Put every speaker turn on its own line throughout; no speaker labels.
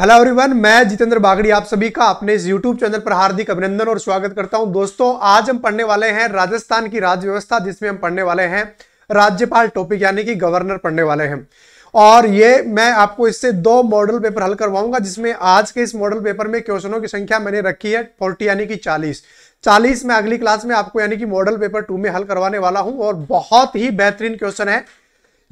Hello everyone मैं जितेंद्र बागड़ी आप सभी का अपने इस यूट्यूब चैनल पर हार्दिक अभिनंदन और स्वागत करता हूं दोस्तों आज हम पढ़ने वाले हैं राजस्थान की राज्य व्यवस्था जिसमें हम पढ़ने वाले हैं राज्यपाल टॉपिक यानी कि गवर्नर पढ़ने वाले हैं और ये मैं आपको इससे दो मॉडल पेपर हल करवाऊंगा जिसमें आज के इस मॉडल पेपर में क्वेश्चनों की संख्या मैंने रखी है फोर्टी यानी कि चालीस चालीस में अगली क्लास में आपको यानी कि मॉडल पेपर टू में हल करवाने वाला हूं और बहुत ही बेहतरीन क्वेश्चन है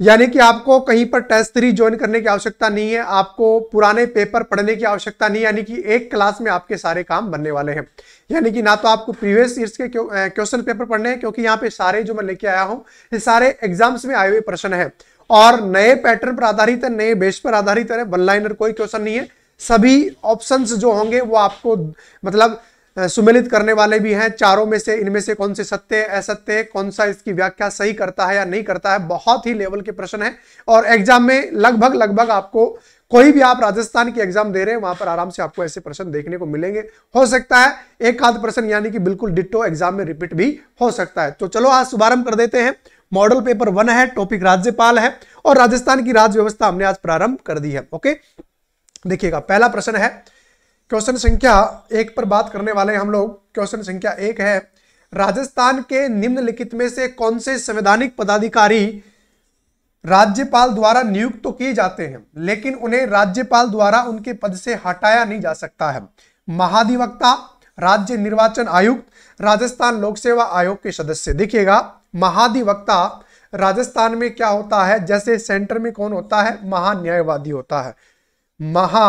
यानी कि आपको कहीं पर टेस्ट थ्री ज्वाइन करने की आवश्यकता नहीं है आपको पुराने पेपर पढ़ने की आवश्यकता नहीं यानी कि एक क्लास में आपके सारे काम बनने वाले हैं यानी कि ना तो आपको प्रीवियस ईयर्स के क्वेश्चन पेपर पढ़ने हैं क्योंकि यहाँ पे सारे जो मैं लेके आया हूँ ये सारे एग्जाम्स में आए हुए प्रश्न है और नए पैटर्न पर आधारित है नए बेस पर आधारित है वन लाइनर कोई क्वेश्चन नहीं है सभी ऑप्शंस जो होंगे वो आपको मतलब सुमेलित करने वाले भी हैं चारों में से इनमें से कौन से सत्य असत्य कौन सा इसकी व्याख्या सही करता है या नहीं करता है बहुत ही लेवल के प्रश्न है और एग्जाम में लगभग लगभग आपको कोई भी आप राजस्थान की एग्जाम दे रहे हैं वहां पर आराम से आपको ऐसे प्रश्न देखने को मिलेंगे हो सकता है एक आध प्रश्न यानी कि बिल्कुल डिट्टो एग्जाम में रिपीट भी हो सकता है तो चलो आज शुभारंभ कर देते हैं मॉडल पेपर वन है टॉपिक राज्यपाल है और राजस्थान की राज्य व्यवस्था हमने आज प्रारंभ कर दी है ओके देखिएगा पहला प्रश्न है क्वेश्चन संख्या एक पर बात करने वाले हम लोग क्वेश्चन संख्या एक है राजस्थान के निम्नलिखित में से कौन से संवैधानिक पदाधिकारी राज्यपाल द्वारा नियुक्त तो किए जाते हैं लेकिन उन्हें राज्यपाल द्वारा उनके पद से हटाया नहीं जा सकता है महाधिवक्ता राज्य निर्वाचन आयुक्त राजस्थान लोक सेवा आयोग के सदस्य देखिएगा महाधिवक्ता राजस्थान में क्या होता है जैसे सेंटर में कौन होता है महान्यायवादी होता है महा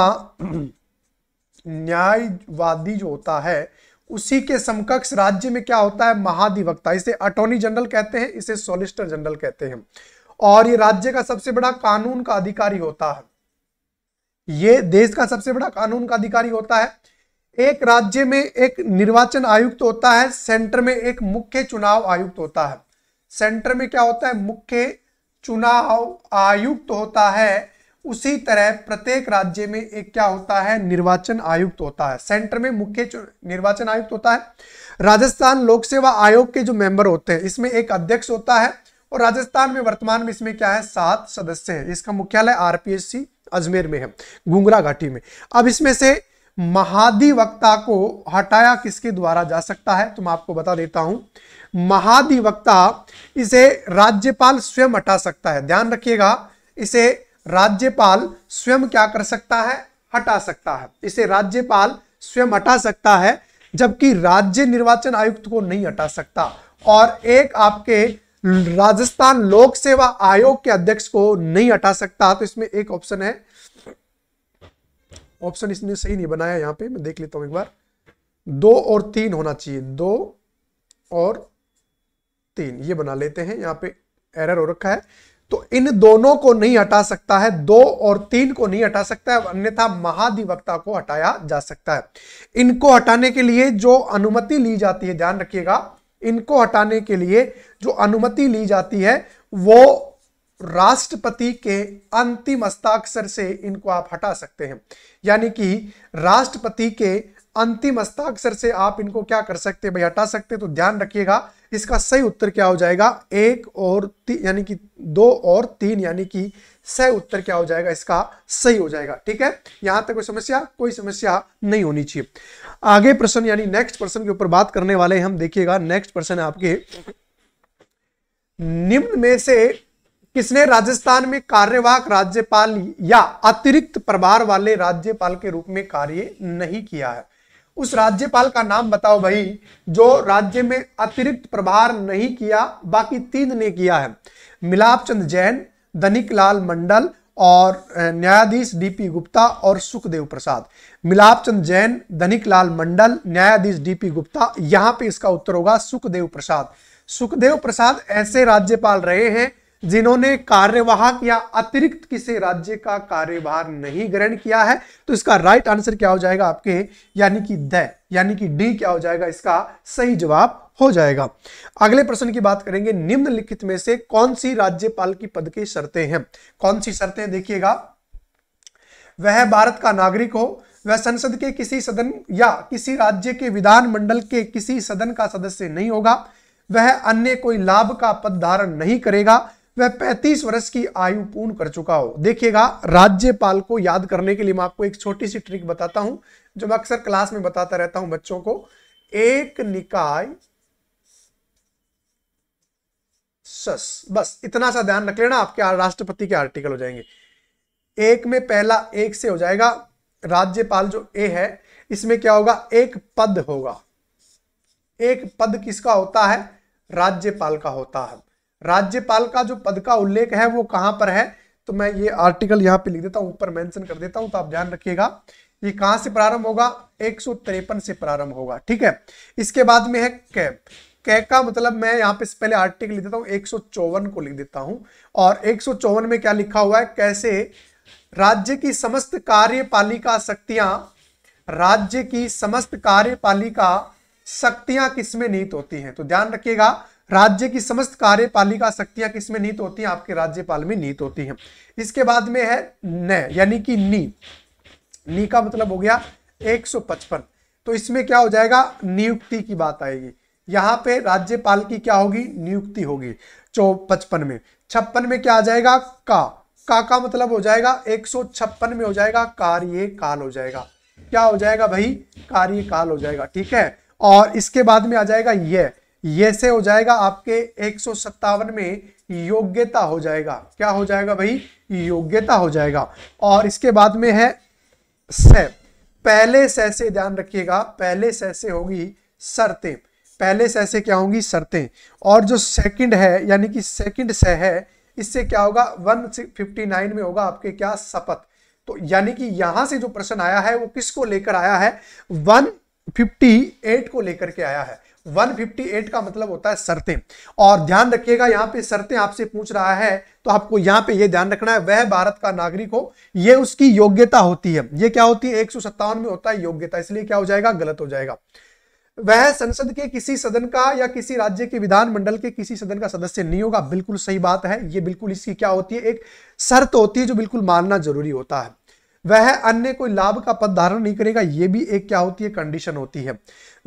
न्यायवादी जो होता है उसी के समकक्ष राज्य में क्या होता है महाधिवक्ता इसे अटोर्नी जनरल कहते हैं इसे सॉलिसिटर जनरल कहते हैं और ये राज्य का सबसे बड़ा कानून का अधिकारी होता है ये देश का सबसे बड़ा कानून का अधिकारी होता है एक राज्य में एक निर्वाचन आयुक्त होता है सेंटर में एक मुख्य चुनाव आयुक्त होता है सेंटर में क्या होता है मुख्य चुनाव आयुक्त होता है उसी तरह प्रत्येक राज्य में एक क्या होता है निर्वाचन आयुक्त होता है सेंटर में मुख्य निर्वाचन आयुक्त होता है राजस्थान लोक सेवा आयोग के जो मेंबर होते हैं इसमें एक अध्यक्ष होता है और राजस्थान में वर्तमान में इसमें क्या है सात सदस्य हैं इसका मुख्यालय आरपीएससी अजमेर में है गुंगरा घाटी में अब इसमें से महाधिवक्ता को हटाया किसके द्वारा जा सकता है तो मैं आपको बता देता हूं महाधिवक्ता इसे राज्यपाल स्वयं हटा सकता है ध्यान रखिएगा इसे राज्यपाल स्वयं क्या कर सकता है हटा सकता है इसे राज्यपाल स्वयं हटा सकता है जबकि राज्य निर्वाचन आयुक्त को नहीं हटा सकता और एक आपके राजस्थान लोक सेवा आयोग के अध्यक्ष को नहीं हटा सकता तो इसमें एक ऑप्शन है ऑप्शन इसने सही नहीं बनाया यहां पे मैं देख लेता हूं एक बार दो और तीन होना चाहिए दो और तीन ये बना लेते हैं यहां पे एरर हो रखा है तो इन दोनों को नहीं हटा सकता है दो और तीन को नहीं हटा सकता है अन्यथा महाधिवक्ता को हटाया जा सकता है इनको हटाने के लिए जो अनुमति ली जाती है ध्यान रखिएगा इनको हटाने के लिए जो अनुमति ली जाती है वो राष्ट्रपति के अंतिम हस्ताक्षर से इनको आप हटा सकते हैं यानी कि राष्ट्रपति के अंतिम हस्ताक्षर से आप इनको क्या कर सकते हैं भाई हटा सकते तो ध्यान रखिएगा इसका सही उत्तर क्या हो जाएगा एक और यानी कि दो और तीन यानी कि सही उत्तर क्या हो जाएगा इसका सही हो जाएगा ठीक है यहां तक कोई समस्या कोई समस्या नहीं होनी चाहिए आगे प्रश्न यानी नेक्स्ट प्रश्न के ऊपर बात करने वाले हम देखिएगा नेक्स्ट प्रश्न आपके निम्न में से किसने राजस्थान में कार्यवाहक राज्यपाल या अतिरिक्त प्रभार वाले राज्यपाल के रूप में कार्य नहीं किया है उस राज्यपाल का नाम बताओ भाई जो राज्य में अतिरिक्त प्रभार नहीं किया बाकी तीन ने किया है मिलाप चंद जैन दनिक लाल मंडल और न्यायाधीश डीपी गुप्ता और सुखदेव प्रसाद मिलाप चंद जैन दनिक लाल मंडल न्यायाधीश डीपी गुप्ता यहां पे इसका उत्तर होगा सुखदेव प्रसाद सुखदेव प्रसाद ऐसे राज्यपाल रहे हैं जिन्होंने कार्यवाहक या अतिरिक्त किसी राज्य का कार्यभार नहीं ग्रहण किया है तो इसका राइट आंसर क्या हो जाएगा आपके यानी कि द यानी कि डी क्या हो जाएगा इसका सही जवाब हो जाएगा अगले प्रश्न की बात करेंगे निम्नलिखित में से कौन सी राज्यपाल की पद की शर्तें हैं कौन सी शर्तें देखिएगा वह भारत का नागरिक हो वह संसद के किसी सदन या किसी राज्य के विधानमंडल के किसी सदन का सदस्य नहीं होगा वह अन्य कोई लाभ का पद धारण नहीं करेगा वह 35 वर्ष की आयु पूर्ण कर चुका हो देखिएगा राज्यपाल को याद करने के लिए मैं आपको एक छोटी सी ट्रिक बताता हूं जो मैं अक्सर क्लास में बताता रहता हूं बच्चों को एक निकाय सस बस इतना सा ध्यान रख लेना आपके राष्ट्रपति के आर्टिकल हो जाएंगे एक में पहला एक से हो जाएगा राज्यपाल जो ए है इसमें क्या होगा एक पद होगा एक पद किसका होता है राज्यपाल का होता है राज्यपाल का जो पद का उल्लेख है वो कहां पर है तो मैं ये आर्टिकल यहां पे लिख देता हूं ऊपर मेंशन कर देता हूं तो आप ध्यान रखिएगा ये कहां से प्रारंभ होगा एक से प्रारंभ होगा ठीक है इसके बाद में है कै कै का मतलब मैं यहां पे पहले आर्टिकल लिख देता हूं एक को लिख देता हूं और एक में क्या लिखा हुआ है कैसे राज्य की समस्त कार्यपालिका शक्तियां राज्य की समस्त कार्यपालिका शक्तियां किसमें निहित होती हैं तो ध्यान रखिएगा राज्य की समस्त कार्यपालिका शक्तियां किसमें नीत होती हैं आपके राज्यपाल में नीत होती हैं इसके बाद में है न यानी कि नी नी का मतलब हो गया 155 तो इसमें क्या हो जाएगा नियुक्ति की बात आएगी यहाँ पे राज्यपाल की क्या होगी नियुक्ति होगी चो पचपन में छप्पन में क्या आ जाएगा का का का मतलब हो जाएगा एक में हो जाएगा कार्यकाल हो जाएगा क्या हो जाएगा भाई कार्यकाल हो जाएगा ठीक है और इसके बाद में आ जाएगा यह ये से हो जाएगा आपके एक में योग्यता हो जाएगा क्या हो जाएगा भाई योग्यता हो जाएगा और इसके बाद में है से पहले से से ध्यान रखिएगा पहले से से होगी शर्तें पहले से से क्या होंगी शर्तें और जो सेकंड है यानी कि सेकंड से है इससे क्या होगा 159 में होगा आपके क्या शपथ तो यानी कि यहां से जो प्रश्न आया है वो किसको लेकर आया है 158 को लेकर के आया है 158 का मतलब होता है शर्तें और ध्यान रखिएगा यहां पे शर्तें आपसे पूछ रहा है तो आपको यहां पे ये ध्यान रखना है वह भारत का नागरिक हो ये उसकी योग्यता होती है ये क्या होती है एक में होता है योग्यता इसलिए क्या हो जाएगा गलत हो जाएगा वह संसद के किसी सदन का या किसी राज्य के विधानमंडल के किसी सदन का सदस्य नहीं होगा बिल्कुल सही बात है ये बिल्कुल इसकी क्या होती है एक शर्त होती है जो बिल्कुल मानना जरूरी होता है वह अन्य कोई लाभ का पद धारण नहीं करेगा यह भी एक क्या होती है कंडीशन होती है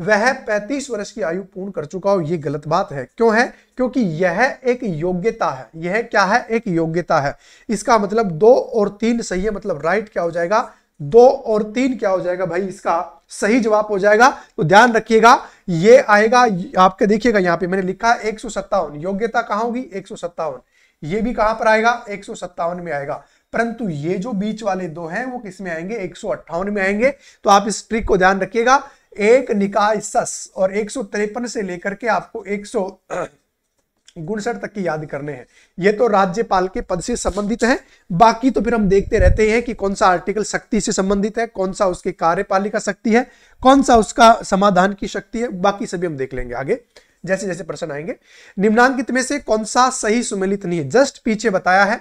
वह 35 वर्ष की आयु पूर्ण कर चुका हो यह गलत बात है क्यों है क्योंकि यह एक योग्यता है यह क्या है एक योग्यता है इसका मतलब दो और तीन सही है मतलब राइट क्या हो जाएगा दो और तीन क्या हो जाएगा भाई इसका सही जवाब हो जाएगा तो ध्यान रखिएगा यह आएगा आपके देखिएगा यहाँ पे मैंने लिखा है एक योग्यता कहां होगी एक ये भी कहां पर आएगा एक में आएगा परंतु ये जो बीच वाले दो हैं वो किसमें आएंगे एक में आएंगे तो आप इस ट्रिक को ध्यान रखिएगा एक निकाय सस और एक से लेकर के आपको एक गुणसठ तक की याद करने हैं ये तो राज्यपाल के पद से संबंधित है बाकी तो फिर हम देखते रहते हैं कि कौन सा आर्टिकल शक्ति से संबंधित है कौन सा उसके कार्यपालिका शक्ति है कौन सा उसका समाधान की शक्ति है बाकी सभी हम देख लेंगे आगे जैसे जैसे प्रश्न आएंगे निम्नांकित में से कौन सा सही सुमेलित नहीं है जस्ट पीछे बताया है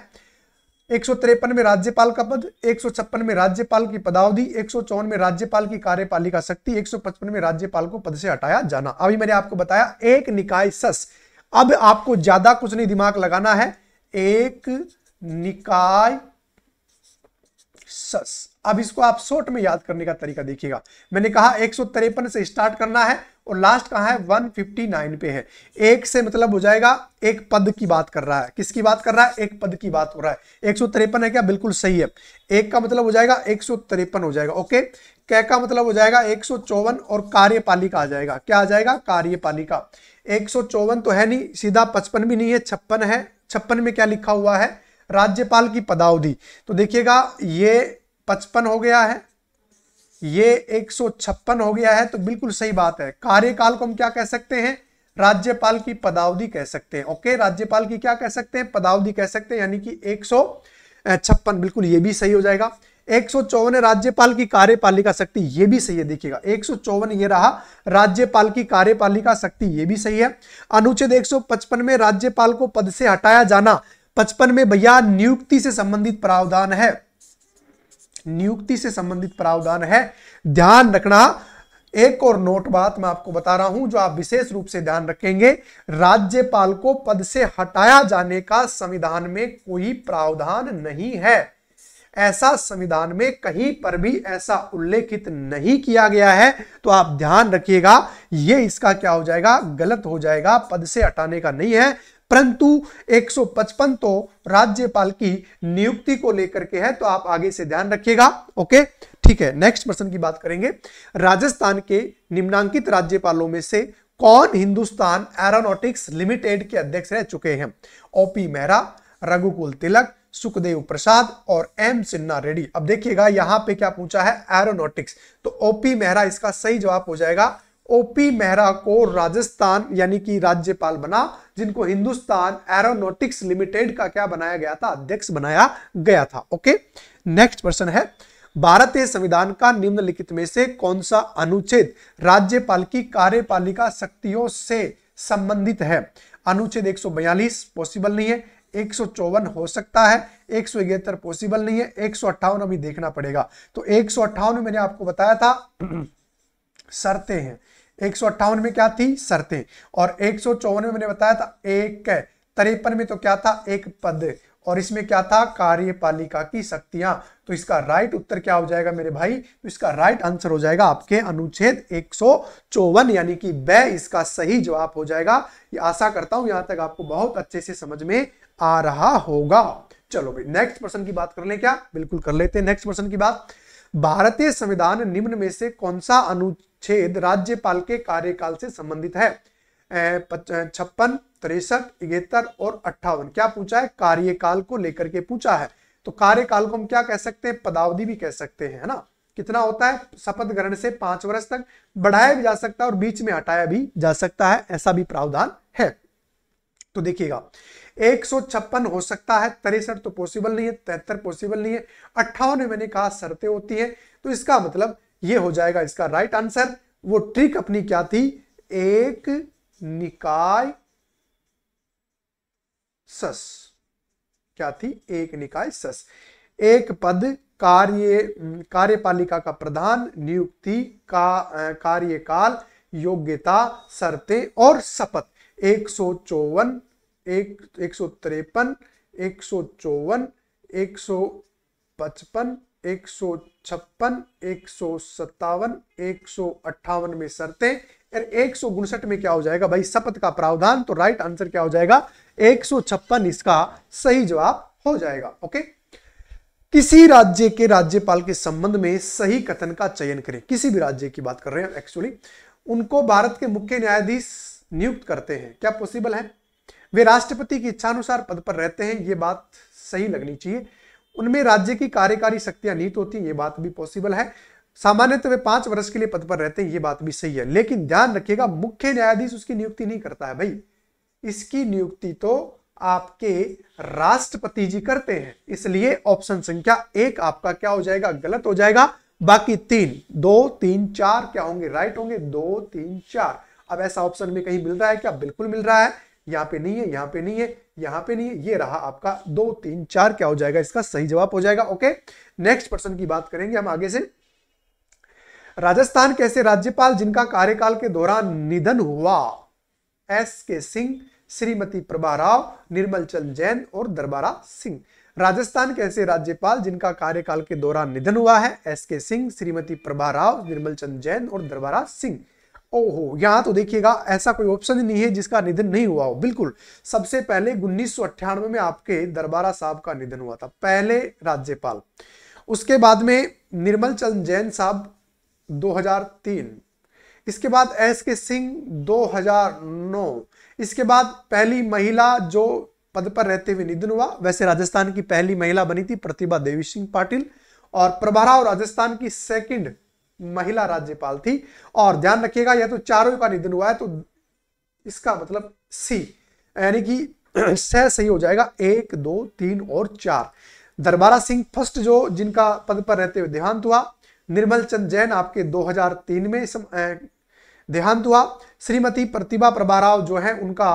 एक में राज्यपाल का पद एक में राज्यपाल की पदावधि एक में राज्यपाल की कार्यपालिका शक्ति एक में राज्यपाल को पद से हटाया जाना अभी मैंने आपको बताया एक निकाय सस अब आपको ज्यादा कुछ नहीं दिमाग लगाना है एक निकाय सस अब इसको आप शॉर्ट में याद करने का तरीका देखिएगा मैंने कहा एक से स्टार्ट करना है और लास्ट कहा है 159 पे है एक से मतलब हो जाएगा एक पद की बात कर रहा है किसकी बात कर रहा है एक पद की बात हो रहा है एक है क्या बिल्कुल सही है एक का मतलब हो जाएगा एक हो जाएगा ओके कै का मतलब हो जाएगा एक और कार्यपालिका आ जाएगा क्या आ जाएगा कार्यपालिका एक तो है नहीं सीधा पचपन भी नहीं है छप्पन है छप्पन में क्या लिखा हुआ है राज्यपाल की पदावधि तो देखिएगा ये पचपन हो गया है ये एक हो गया है तो बिल्कुल सही बात है कार्यकाल को हम क्या कह सकते हैं राज्यपाल की पदावधि कह सकते हैं ओके राज्यपाल की क्या कह सकते हैं पदावधि कह सकते हैं यानी कि एक छप्पन बिल्कुल ये भी सही हो जाएगा एक है राज्यपाल की कार्यपालिका शक्ति ये भी सही है देखिएगा एक ये रहा राज्यपाल की कार्यपालिका शक्ति ये भी सही है अनुच्छेद 155 में राज्यपाल को पद से हटाया जाना पचपन में भैया नियुक्ति से संबंधित प्रावधान है नियुक्ति से संबंधित प्रावधान है ध्यान रखना एक और नोट बात मैं आपको बता रहा हूं जो आप विशेष रूप से ध्यान रखेंगे राज्यपाल को पद से हटाया जाने का संविधान में कोई प्रावधान नहीं है ऐसा संविधान में कहीं पर भी ऐसा उल्लेखित नहीं किया गया है तो आप ध्यान रखिएगा ये इसका क्या हो जाएगा गलत हो जाएगा पद से हटाने का नहीं है परंतु 155 तो राज्यपाल की नियुक्ति को लेकर के है तो आप आगे से ध्यान रखिएगा ओके ठीक है नेक्स्ट प्रश्न की बात करेंगे राजस्थान के निम्नांकित राज्यपालों में से कौन हिंदुस्तान एरोनोटिक्स लिमिटेड के अध्यक्ष रह चुके हैं ओपी मेहरा रघुकुल तिलक सुखदेव प्रसाद और एम सिन्हा रेड्डी अब देखिएगा यहां पे क्या पूछा है एरोनोटिक्स तो ओपी मेहरा इसका सही जवाब हो जाएगा ओपी मेहरा को राजस्थान यानी कि राज्यपाल बना जिनको हिंदुस्तान एरोनोटिक्स लिमिटेड का क्या बनाया गया था अध्यक्ष बनाया गया था ओके नेक्स्ट प्रश्न है भारतीय संविधान का निम्नलिखित में से कौन सा अनुच्छेद राज्यपाल की कार्यपालिका शक्तियों से संबंधित है अनुच्छेद 142 पॉसिबल नहीं है एक हो सकता है एक पॉसिबल नहीं है एक अभी देखना पड़ेगा तो एक मैंने आपको बताया था शर्तें हैं एक में क्या थी शर्तें और एक में मैंने बताया था एक तिरपन में तो क्या था एक पद और इसमें क्या था कार्यपालिका की शक्तियां तो इसका राइट उत्तर क्या हो जाएगा मेरे भाई तो इसका राइट आंसर हो जाएगा आपके अनुच्छेद एक यानी कि ब इसका सही जवाब हो जाएगा ये आशा करता हूं यहां तक आपको बहुत अच्छे से समझ में आ रहा होगा चलो भाई नेक्स्ट पर्सन की बात कर ले क्या बिल्कुल कर लेते हैं नेक्स्ट पर्सन की बात भारतीय संविधान निम्न में से कौन सा अनुच्छेद छेद राज्यपाल के कार्यकाल से संबंधित है छप्पन तिरसठ इकहत्तर और अट्ठावन क्या पूछा है कार्यकाल को लेकर के पूछा है तो कार्यकाल को हम क्या कह सकते हैं पदावधि भी कह सकते हैं ना कितना होता है शपथ ग्रहण से पांच वर्ष तक बढ़ाया भी जा सकता है और बीच में हटाया भी जा सकता है ऐसा भी प्रावधान है तो देखिएगा एक हो सकता है तिरसठ तो पॉसिबल नहीं है तिहत्तर पॉसिबल नहीं है अट्ठावन में मैंने कहा शर्तें होती है तो इसका मतलब ये हो जाएगा इसका राइट आंसर वो ट्रिक अपनी क्या थी एक निकाय सस क्या थी एक निकाय सस एक पद कार्य कार्यपालिका का प्रधान नियुक्ति का कार्यकाल योग्यता शर्तें और शपथ एक सौ चौवन एक एक सौ तिरपन एक सौ चौवन एक सौ पचपन एक सौ छप्पन एक सौ सत्तावन एक सौ अट्ठावन में शर्ते और एक सौ उनसठ में क्या हो जाएगा भाई शपथ का प्रावधान तो राइट आंसर क्या हो जाएगा एक सौ छप्पन इसका सही जवाब हो जाएगा ओके किसी राज्य के राज्यपाल के संबंध में सही कथन का चयन करें किसी भी राज्य की बात कर रहे हैं एक्चुअली उनको भारत के मुख्य न्यायाधीश नियुक्त करते हैं क्या पॉसिबल है वे राष्ट्रपति की इच्छानुसार पद पर रहते हैं ये बात सही लगनी चाहिए उनमें राज्य की कार्यकारी शक्तियां नीत होती ये बात भी पॉसिबल है सामान्यतः वे पांच वर्ष के लिए पद पर रहते हैं ये बात भी सही है लेकिन ध्यान रखिएगा मुख्य न्यायाधीश उसकी नियुक्ति नहीं करता है भाई इसकी नियुक्ति तो आपके राष्ट्रपति जी करते हैं इसलिए ऑप्शन संख्या एक आपका क्या हो जाएगा गलत हो जाएगा बाकी तीन दो तीन चार क्या होंगे राइट होंगे दो तीन चार अब ऐसा ऑप्शन में कहीं मिल रहा है क्या बिल्कुल मिल रहा है यहाँ पे नहीं है यहां पे नहीं है यहां पे नहीं है ये रहा आपका दो तीन चार क्या हो जाएगा इसका सही जवाब हो जाएगा ओके नेक्स्ट पर्सन की बात करेंगे हम आगे से राजस्थान कैसे राज्यपाल जिनका कार्यकाल के दौरान निधन हुआ एस के सिंह श्रीमती प्रभा राव निर्मल चंद जैन और दरबारा सिंह राजस्थान कैसे राज्यपाल जिनका कार्यकाल के दौरान निधन हुआ है एस के सिंह श्रीमती प्रभा राव निर्मल चंद जैन और दरबारा सिंह ओहो यहाँ तो देखिएगा ऐसा कोई ऑप्शन ही नहीं है जिसका निधन नहीं हुआ हो बिल्कुल सबसे पहले उन्नीस में आपके दरबारा साहब का निधन हुआ था पहले राज्यपाल उसके बाद में निर्मल चंद जैन साहब 2003 इसके बाद एस के सिंह 2009 इसके बाद पहली महिला जो पद पर रहते हुए निधन हुआ वैसे राजस्थान की पहली महिला बनी थी प्रतिभा देवी सिंह पाटिल और प्रभारा और राजस्थान की सेकंड महिला राज्यपाल थी और ध्यान रखिएगा यह तो चारों का निधन हुआ है तो इसका मतलब सी यानी कि सह सही हो जाएगा एक दो तीन और चार दरबारा सिंह फर्स्ट जो जिनका पद पर रहते हुए देहांत हुआ निर्मल चंद जैन आपके 2003 में देहांत हुआ श्रीमती प्रतिभा प्रभाराव जो है उनका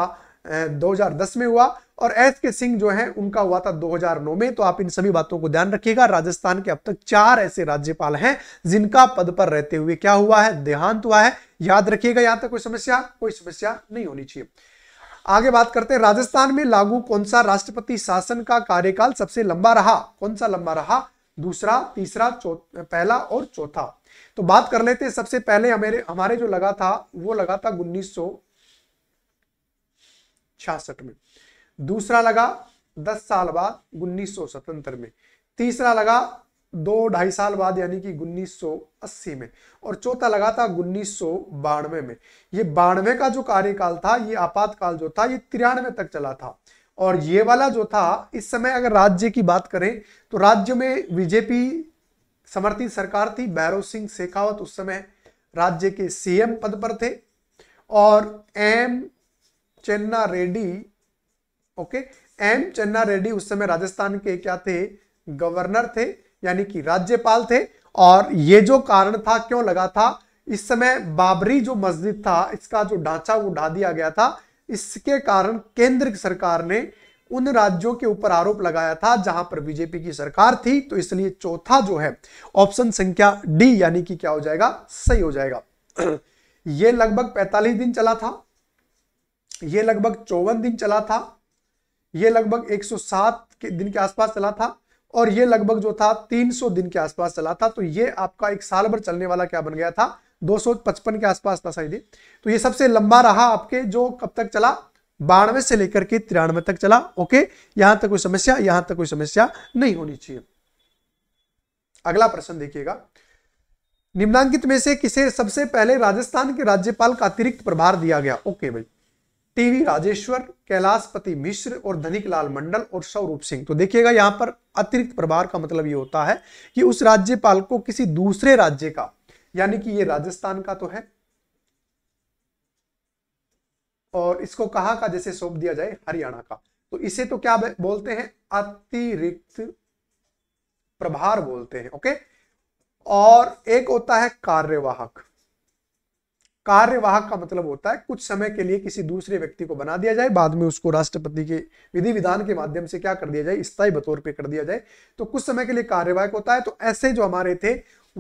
2010 में हुआ और एस के सिंह जो है उनका हुआ था 2009 में तो आप इन सभी बातों को ध्यान रखिएगा राजस्थान के अब तक चार ऐसे राज्यपाल हैं जिनका पद पर रहते हुए क्या हुआ है देहांत हुआ है याद रखिएगा यहां तक कोई समस्या कोई समस्या नहीं होनी चाहिए आगे बात करते हैं राजस्थान में लागू कौन सा राष्ट्रपति शासन का कार्यकाल सबसे लंबा रहा कौन सा लंबा रहा दूसरा तीसरा पहला और चौथा तो बात कर लेते हैं सबसे पहले हमारे हमारे जो लगा था वो लगा था उन्नीस छियासठ में दूसरा लगा दस साल बाद उन्नीस में तीसरा लगा दो ढाई साल बाद यानी कि उन्नीस में और चौथा लगा था उन्नीस में ये बानवे का जो कार्यकाल था ये आपातकाल जो था ये तिरानवे तक चला था और ये वाला जो था इस समय अगर राज्य की बात करें तो राज्य में बीजेपी समर्थित सरकार थी भैरव सिंह शेखावत उस समय राज्य के सीएम पद पर थे और एम चन्ना रेड्डी ओके एम चन्ना रेड्डी उस समय राजस्थान के क्या थे गवर्नर थे यानी कि राज्यपाल थे और ये जो कारण था क्यों लगा था इस समय बाबरी जो मस्जिद था इसका जो ढांचा वो ढा दिया गया था इसके कारण केंद्र सरकार ने उन राज्यों के ऊपर आरोप लगाया था जहां पर बीजेपी की सरकार थी तो इसलिए चौथा जो है ऑप्शन संख्या डी यानी कि क्या हो जाएगा सही हो जाएगा यह लगभग 45 दिन चला था ये लगभग चौवन दिन चला था ये लगभग 107 के दिन के आसपास चला था और ये लगभग जो था 300 दिन के आसपास चला था तो ये आपका एक साल भर चलने वाला क्या बन गया था 255 के आसपास था शायद तो ये सबसे लंबा रहा आपके जो कब तक चला बानवे से लेकर के तिरानवे तक चला ओके यहां तक कोई समस्या यहां तक कोई समस्या नहीं होनी चाहिए अगला प्रश्न देखिएगा निम्नांकित में से किसे सबसे पहले राजस्थान के राज्यपाल का अतिरिक्त प्रभार दिया गया ओके भाई टीवी राजेश्वर कैलाशपति मिश्र और धनिक लाल मंडल और स्वरूप सिंह तो देखिएगा यहां पर अतिरिक्त प्रभार का मतलब ये होता है कि उस राज्यपाल को किसी दूसरे राज्य का यानी कि ये राजस्थान का तो है और इसको कहा का जैसे सौंप दिया जाए हरियाणा का तो इसे तो क्या बोलते हैं अतिरिक्त प्रभार बोलते हैं ओके और एक होता है कार्यवाहक कार्यवाहक का मतलब होता है कुछ समय के लिए किसी दूसरे व्यक्ति को बना दिया जाए बाद में उसको राष्ट्रपति के विधि विधान के माध्यम से क्या कर दिया जाए स्थायी बतौर पे कर दिया जाए तो कुछ समय के लिए कार्यवाहक होता है तो ऐसे जो हमारे थे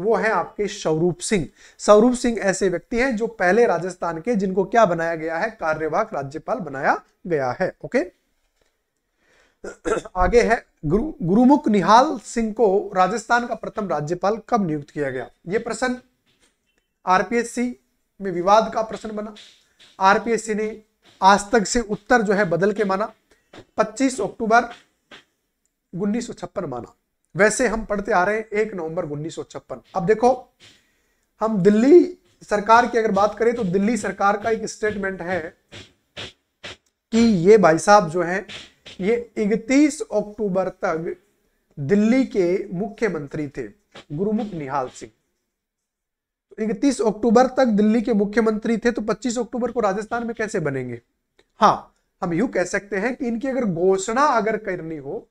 वो है आपके स्वरूप सिंह स्वरूप सिंह ऐसे व्यक्ति हैं जो पहले राजस्थान के जिनको क्या बनाया गया है कार्यवाहक राज्यपाल बनाया गया है ओके आगे है गुरु गुरुमुख निहाल सिंह को राजस्थान का प्रथम राज्यपाल कब नियुक्त किया गया ये प्रश्न आरपीएससी में विवाद का प्रश्न बना आरपीएससी ने आज तक से उत्तर जो है बदल के माना 25 अक्टूबर उन्नीस माना वैसे हम पढ़ते आ रहे हैं एक नवंबर उन्नीस अब देखो हम दिल्ली सरकार की अगर बात करें तो दिल्ली सरकार का एक स्टेटमेंट है कि ये भाई साहब जो है ये 31 अक्टूबर तक दिल्ली के मुख्यमंत्री थे गुरुमुख निहाल सिंह इकतीस अक्टूबर तक दिल्ली के मुख्यमंत्री थे तो 25 अक्टूबर को राजस्थान में कैसे बनेंगे हाँ हम यू कह सकते हैं कि इनकी अगर घोषणा अगर करनी हो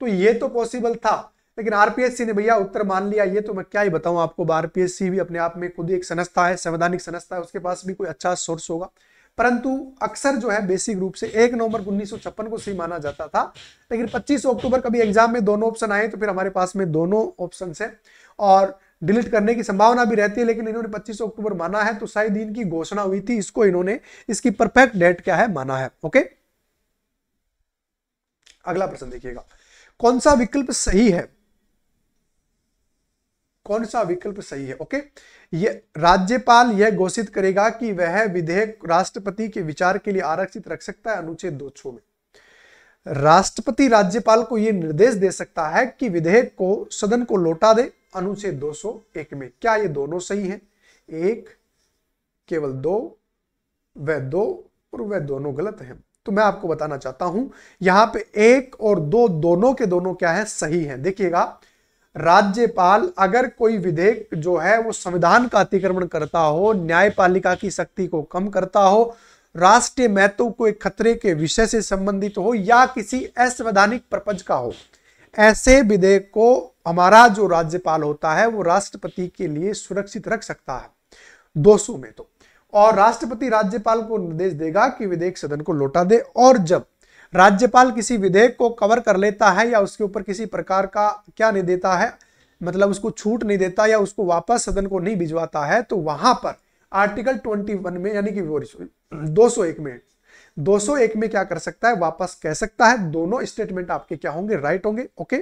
तो ये तो पॉसिबल था लेकिन आरपीएससी ने भैया उत्तर मान लिया ये तो मैं क्या ही बताऊं आपको आरपीएससी भी अपने आप में खुद एक संस्था है संवैधानिक संस्था है उसके पास भी कोई अच्छा सोर्स होगा परंतु अक्सर जो है बेसिक रूप से एक नवंबर उन्नीस को सही माना जाता था लेकिन 25 अक्टूबर कभी एग्जाम में दोनों ऑप्शन आए तो फिर हमारे पास में दोनों ऑप्शन है और डिलीट करने की संभावना भी रहती है लेकिन इन्होंने 25 अक्टूबर माना है तो शायद इनकी घोषणा हुई थी इसको इन्होंने इसकी परफेक्ट डेट क्या है माना है ओके अगला प्रश्न देखिएगा कौन सा विकल्प सही है कौन सा विकल्प सही है ओके ये राज्यपाल यह घोषित करेगा कि वह विधेयक राष्ट्रपति के विचार के लिए आरक्षित रख सकता है अनुच्छेद दो में राष्ट्रपति राज्यपाल को यह निर्देश दे सकता है कि विधेयक को सदन को लौटा दे अनुच्छेद 201 में क्या ये दोनों सही है एक केवल दो वह दो और वह दोनों गलत हैं तो मैं आपको बताना चाहता हूं यहां पे एक और दो दोनों के दोनों क्या है सही है देखिएगा राज्यपाल अगर कोई विधेयक जो है वो संविधान का अतिक्रमण करता हो न्यायपालिका की शक्ति को कम करता हो राष्ट्रीय महत्व को एक खतरे के विषय से संबंधित हो या किसी असंवैधानिक प्रपंच का हो ऐसे विधेयक को हमारा जो राज्यपाल होता है वो राष्ट्रपति के लिए सुरक्षित रख सकता है दो में तो और राष्ट्रपति राज्यपाल को निर्देश देगा कि विधेयक सदन को लौटा दे और जब राज्यपाल किसी विधेयक को कवर कर लेता है या उसके ऊपर किसी प्रकार का क्या नहीं देता है मतलब उसको छूट नहीं देता या उसको वापस सदन को नहीं भिजवाता है तो वहां पर आर्टिकल 21 में यानी कि दो सौ एक में 201 में क्या कर सकता है वापस कह सकता है दोनों स्टेटमेंट आपके क्या होंगे राइट होंगे ओके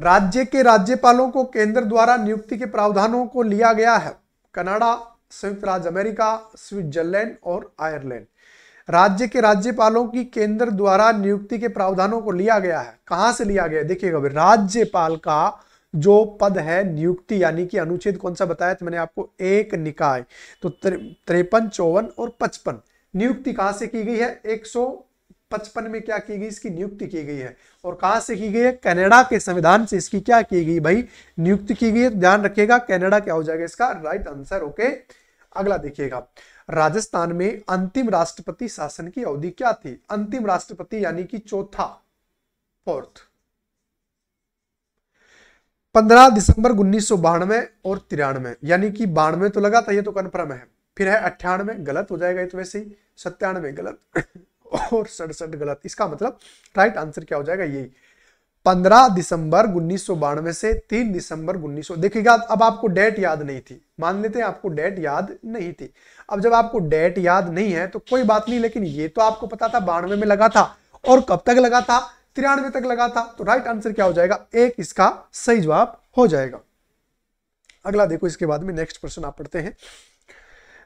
राज्य के राज्यपालों को केंद्र द्वारा नियुक्ति के प्रावधानों को लिया गया है कनाडा संयुक्त राज्य अमेरिका स्विट्जरलैंड और आयरलैंड राज्य के राज्यपालों की केंद्र द्वारा नियुक्ति के प्रावधानों को लिया गया है कहां से लिया गया देखिएगा राज्यपाल का जो पद है नियुक्ति यानी कि अनुच्छेद कौन सा बताया तो मैंने आपको एक निकाय तो त्रेपन चौवन और पचपन नियुक्ति कहां से की गई है एक सौ पचपन में क्या की गई इसकी नियुक्ति की गई है और कहा से की गई है कनाडा के संविधान से इसकी क्या की गई भाई नियुक्ति की गई है तो ध्यान रखिएगा कनाडा क्या हो जाएगा इसका राइट आंसर ओके अगला देखिएगा राजस्थान में अंतिम राष्ट्रपति शासन की अवधि क्या थी अंतिम राष्ट्रपति यानी कि चौथा फोर्थ पंद्रह दिसंबर उन्नीस सौ और तिरानवे यानी कि बानवे तो लगा था ये तो कन्फर्म है फिर है अट्ठानवे गलत हो जाएगा ये तो वैसे ही सत्तानवे गलत और सड़सठ गलत इसका मतलब राइट आंसर क्या हो जाएगा यही पंद्रह दिसंबर उन्नीस से तीन दिसंबर उन्नीस देखिएगा अब आपको डेट याद नहीं थी मान लेते हैं आपको डेट याद नहीं थी अब जब आपको डेट याद नहीं है तो कोई बात नहीं लेकिन ये तो आपको पता था बानवे में लगा था और कब तक लगा था तिरानवे तक लगा था तो राइट आंसर क्या हो जाएगा एक इसका सही जवाब हो जाएगा अगला देखो इसके बाद में नेक्स्ट प्रश्न आप पढ़ते हैं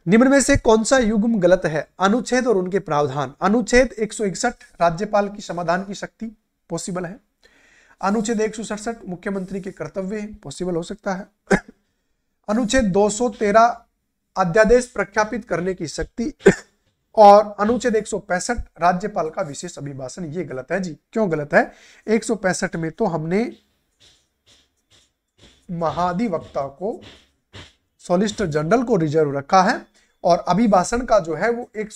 निम्न में से कौन सा युग्म गलत है अनुच्छेद और उनके प्रावधान अनुच्छेद एक राज्यपाल की समाधान की शक्ति पॉसिबल है अनुच्छेद एक मुख्यमंत्री के कर्तव्य पॉसिबल हो सकता है अनुच्छेद 213 अध्यादेश प्रख्यापित करने की शक्ति और अनुच्छेद एक राज्यपाल का विशेष अभिभाषण ये गलत है जी क्यों गलत है एक में तो हमने महाधिवक्ता को सोलिसिटर जनरल को रिजर्व रखा है और अभिभाषण का जो है वो एक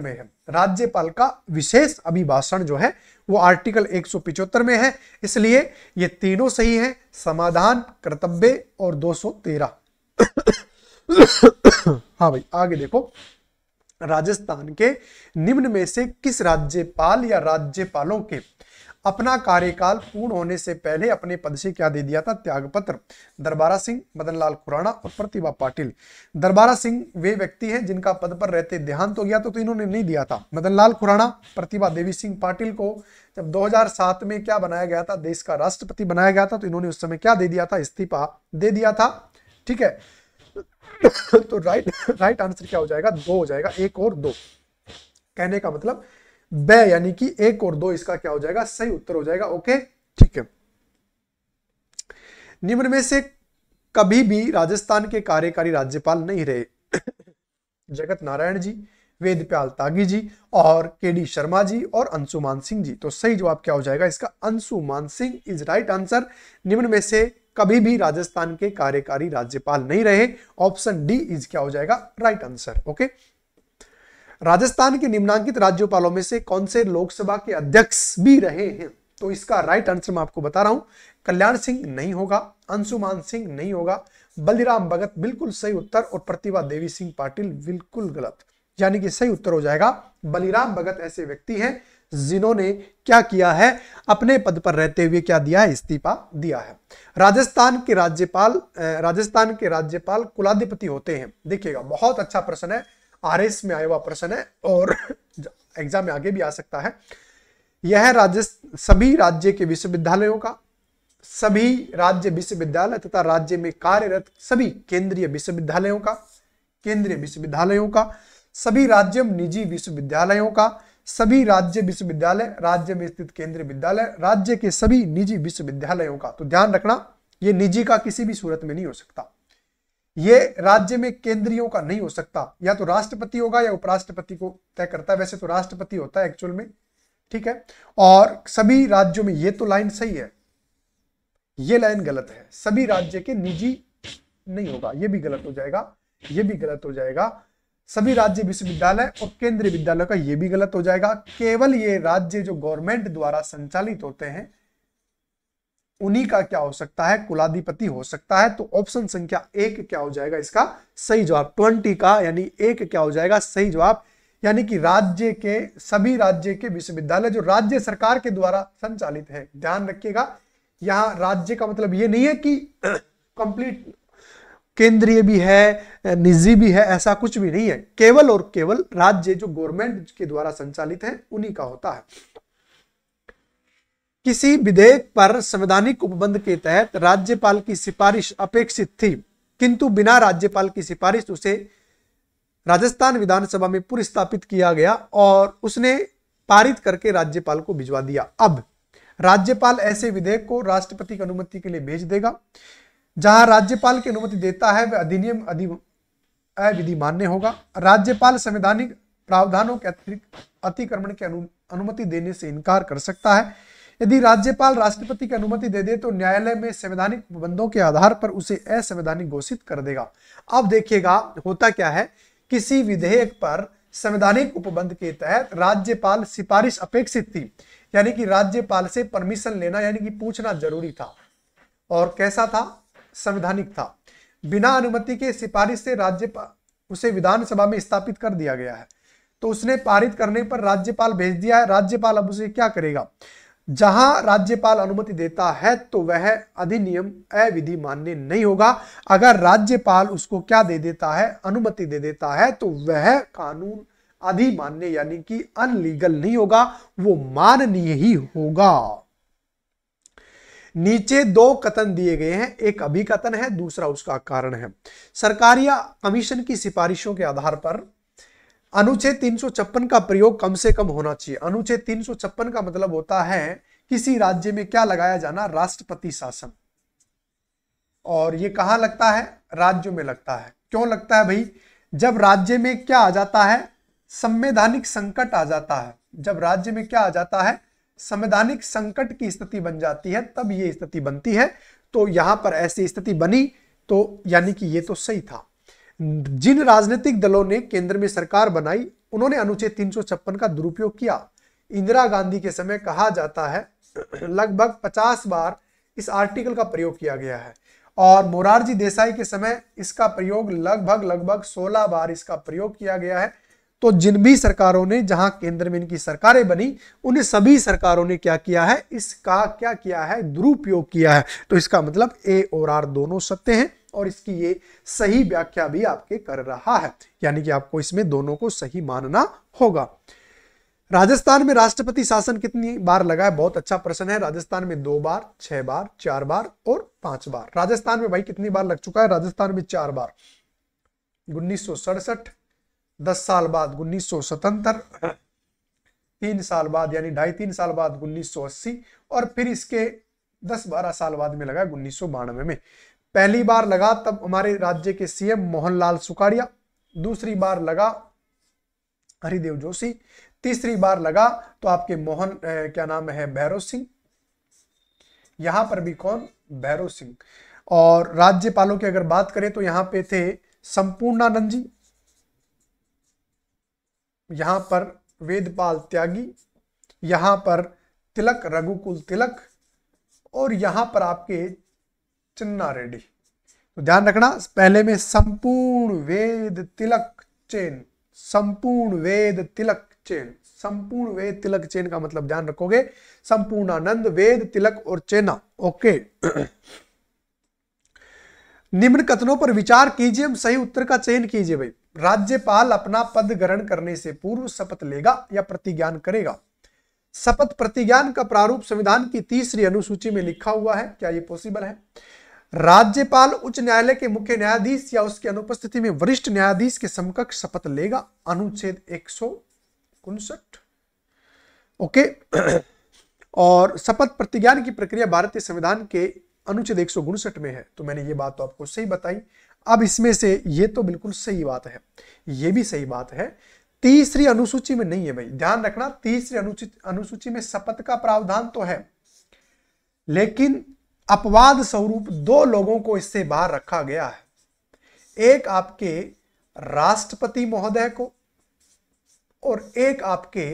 में है राज्यपाल का विशेष अभिभाषण जो है वो आर्टिकल एक में है इसलिए ये तीनों सही है समाधान कर्तव्य और 213 हाँ भाई आगे देखो राजस्थान के निम्न में से किस राज्यपाल या राज्यपालों के अपना कार्यकाल पूर्ण होने से पहले अपने पद से क्या दे दिया था त्यागपत्र दरबारा सिंह मदनलाल खुराना और प्रतिभा पाटिल दरबारा सिंह वे व्यक्ति हैं जिनका पद पर रहते देहांत हो गया तो, तो इन्होंने नहीं दिया था मदनलाल खुराना प्रतिभा देवी सिंह पाटिल को जब 2007 में क्या बनाया गया था देश का राष्ट्रपति बनाया गया था तो इन्होंने उस समय क्या दे दिया था इस्तीफा दे दिया था ठीक है तो राइट राइट आंसर क्या हो जाएगा दो हो जाएगा एक और दो कहने का मतलब बे यानी कि एक और दो इसका क्या हो जाएगा सही उत्तर हो जाएगा ओके ठीक है निम्न में से कभी भी राजस्थान के कार्यकारी राज्यपाल नहीं रहे जगत नारायण जी वेदप्याल तागी जी और के डी शर्मा जी और अंशुमान सिंह जी तो सही जवाब क्या हो जाएगा इसका Anshuman Singh is right answer निम्न में से कभी भी राजस्थान के कार्यकारी राज्यपाल नहीं रहे ऑप्शन डी इज क्या हो जाएगा राइट आंसर ओके राजस्थान के निम्नांकित राज्यपालों में से कौन से लोकसभा के अध्यक्ष भी रहे हैं तो इसका राइट आंसर मैं आपको बता रहा हूं कल्याण सिंह नहीं होगा अंशुमान सिंह नहीं होगा बलिराम भगत बिल्कुल सही उत्तर और प्रतिभा देवी सिंह पाटिल बिल्कुल गलत यानी कि सही उत्तर हो जाएगा बलिराम भगत ऐसे व्यक्ति हैं जिन्होंने क्या किया है अपने पद पर रहते हुए क्या दिया है इस्तीफा दिया है राजस्थान के राज्यपाल राजस्थान के राज्यपाल कुलाधिपति होते हैं देखिएगा बहुत अच्छा प्रश्न है आरएस में आया हुआ प्रश्न है और एग्जाम में आगे भी आ सकता है यह राज्य सभी राज्य के विश्वविद्यालयों का सभी राज्य विश्वविद्यालय तथा राज्य में कार्यरत सभी केंद्रीय विश्वविद्यालयों का केंद्रीय विश्वविद्यालयों का सभी राज्य निजी विश्वविद्यालयों का सभी राज्य विश्वविद्यालय राज्य में स्थित केंद्रीय विद्यालय राज्य के सभी निजी विश्वविद्यालयों का तो ध्यान रखना ये निजी का किसी भी सूरत में नहीं हो सकता ये राज्य में केंद्रियों का नहीं हो सकता या तो राष्ट्रपति होगा या उपराष्ट्रपति को तय करता है वैसे तो राष्ट्रपति होता है एक्चुअल में ठीक है और सभी राज्यों में ये तो लाइन सही है ये लाइन गलत है सभी राज्य के निजी नहीं होगा ये भी गलत हो जाएगा ये भी गलत हो जाएगा सभी राज्य विश्वविद्यालय और केंद्रीय विद्यालय का यह भी गलत हो जाएगा केवल ये राज्य जो गवर्नमेंट द्वारा संचालित होते हैं उन्हीं का क्या हो सकता है कुलाधिपति हो सकता है तो ऑप्शन संख्या एक क्या हो जाएगा इसका सही जवाब ट्वेंटी का यानी एक क्या हो जाएगा सही जवाब यानी कि राज्य के सभी राज्य के विश्वविद्यालय जो राज्य सरकार के द्वारा संचालित है ध्यान रखिएगा यहां राज्य का मतलब ये नहीं है कि कंप्लीट केंद्रीय भी है निजी भी है ऐसा कुछ भी नहीं है केवल और केवल राज्य जो गवर्नमेंट के द्वारा संचालित है उन्हीं का होता है किसी विधेयक पर संवैधानिक उपबंध के तहत राज्यपाल की सिफारिश अपेक्षित थी किंतु बिना राज्यपाल की सिफारिश उसे राजस्थान विधानसभा में पुरस्थापित किया गया और उसने पारित करके राज्यपाल को भिजवा दिया अब राज्यपाल ऐसे विधेयक को राष्ट्रपति की अनुमति के लिए भेज देगा जहां राज्यपाल की अनुमति देता है वह अधिनियम अधि मान्य होगा राज्यपाल संवैधानिक प्रावधानों के अतिरिक्त अतिक्रमण की अनुमति देने से इनकार कर सकता है यदि राज्यपाल राष्ट्रपति की अनुमति दे दे तो न्यायालय में संवैधानिक प्रबंधों के आधार पर उसे असंवैधानिक घोषित कर देगा अब देखिएगा होता क्या है किसी विधेयक पर संवैधानिक उपबंध के तहत राज्यपाल सिफारिश अपेक्षित थी यानी कि राज्यपाल से परमिशन लेना यानी कि पूछना जरूरी था और कैसा था संवैधानिक था बिना अनुमति के सिफारिश से राज्य उसे विधानसभा में स्थापित कर दिया गया है तो उसने पारित करने पर राज्यपाल भेज दिया है राज्यपाल अब उसे क्या करेगा जहां राज्यपाल अनुमति देता है तो वह अधिनियम अविधि मान्य नहीं होगा अगर राज्यपाल उसको क्या दे देता है अनुमति दे देता है तो वह कानून अधिमान्य यानी कि अनलीगल नहीं होगा वो माननीय ही होगा नीचे दो कथन दिए गए हैं एक अभिकथन है दूसरा उसका कारण है सरकार कमीशन की सिफारिशों के आधार पर अनुच्छेद तीन का प्रयोग कम से कम होना चाहिए अनुच्छेद तीन का मतलब होता है किसी राज्य में क्या लगाया जाना राष्ट्रपति शासन और ये कहां लगता है राज्यों में लगता है क्यों लगता है भाई जब राज्य में क्या आ जाता है संवैधानिक संकट आ जाता है जब राज्य में क्या आ जाता है संवैधानिक संकट की स्थिति बन जाती है तब ये स्थिति बनती है तो यहां पर ऐसी स्थिति बनी तो यानी कि ये तो सही था जिन राजनीतिक दलों ने केंद्र में सरकार बनाई उन्होंने अनुच्छेद तीन का दुरुपयोग किया इंदिरा गांधी के समय कहा जाता है लगभग 50 बार इस आर्टिकल का प्रयोग किया गया है और मोरारजी देसाई के समय इसका प्रयोग लगभग लगभग 16 बार इसका प्रयोग किया गया है तो जिन भी सरकारों ने जहां केंद्र में इनकी सरकारें बनी उन सभी सरकारों ने क्या किया है इसका क्या किया है दुरुपयोग किया है तो इसका मतलब ए और आर दोनों सत्य हैं और इसकी ये सही व्याख्या भी आपके कर रहा है यानी कि आपको इसमें दोनों को सही मानना होगा राजस्थान में राष्ट्रपति शासन कितनी बार लगा है बहुत अच्छा प्रश्न है राजस्थान में दो बार छह बार चार बार और पांच बार राजस्थान में भाई कितनी बार लग चुका है राजस्थान में चार बार उन्नीस दस साल बाद उन्नीस सौ सतहत्तर तीन साल बाद यानी ढाई तीन साल बाद उन्नीस सौ अस्सी और फिर इसके दस बारह साल बाद में लगा उन्नीस सौ बानवे में पहली बार लगा तब हमारे राज्य के सीएम मोहनलाल सुखाड़िया दूसरी बार लगा हरिदेव जोशी तीसरी बार लगा तो आपके मोहन ए, क्या नाम है भैरव सिंह यहां पर भी कौन भैरव सिंह और राज्यपालों की अगर बात करें तो यहाँ पे थे संपूर्णानंद जी यहाँ पर वेदपाल त्यागी यहाँ पर तिलक रघुकुल तिलक और यहाँ पर आपके चिन्ना रेड्डी तो ध्यान रखना पहले में संपूर्ण वेद तिलक चेन संपूर्ण वेद तिलक चेन संपूर्ण वेद तिलक चेन का मतलब ध्यान रखोगे संपूर्ण आनंद वेद तिलक और चेना ओके निम्न कथनों पर विचार कीजिए हम सही उत्तर का चयन कीजिए भाई राज्यपाल अपना पद ग्रहण करने से पूर्व शपथ लेगा या प्रतिज्ञान करेगा शपथ प्रतिज्ञान का प्रारूप संविधान की तीसरी अनुसूची में लिखा हुआ है क्या ये पॉसिबल है राज्यपाल उच्च न्यायालय के मुख्य न्यायाधीश या उसकी अनुपस्थिति में वरिष्ठ न्यायाधीश के समकक्ष शपथ लेगा अनुच्छेद एक ओके और शपथ प्रतिज्ञान की प्रक्रिया भारतीय संविधान के अनुच्छेद एक में है तो मैंने ये बात तो आपको सही बताई अब इसमें से ये तो बिल्कुल सही बात है ये भी सही बात है तीसरी अनुसूची में नहीं है भाई ध्यान रखना तीसरी अनुसूची अनुसूची में शपथ का प्रावधान तो है लेकिन अपवाद स्वरूप दो लोगों को इससे बाहर रखा गया है एक आपके राष्ट्रपति महोदय को और एक आपके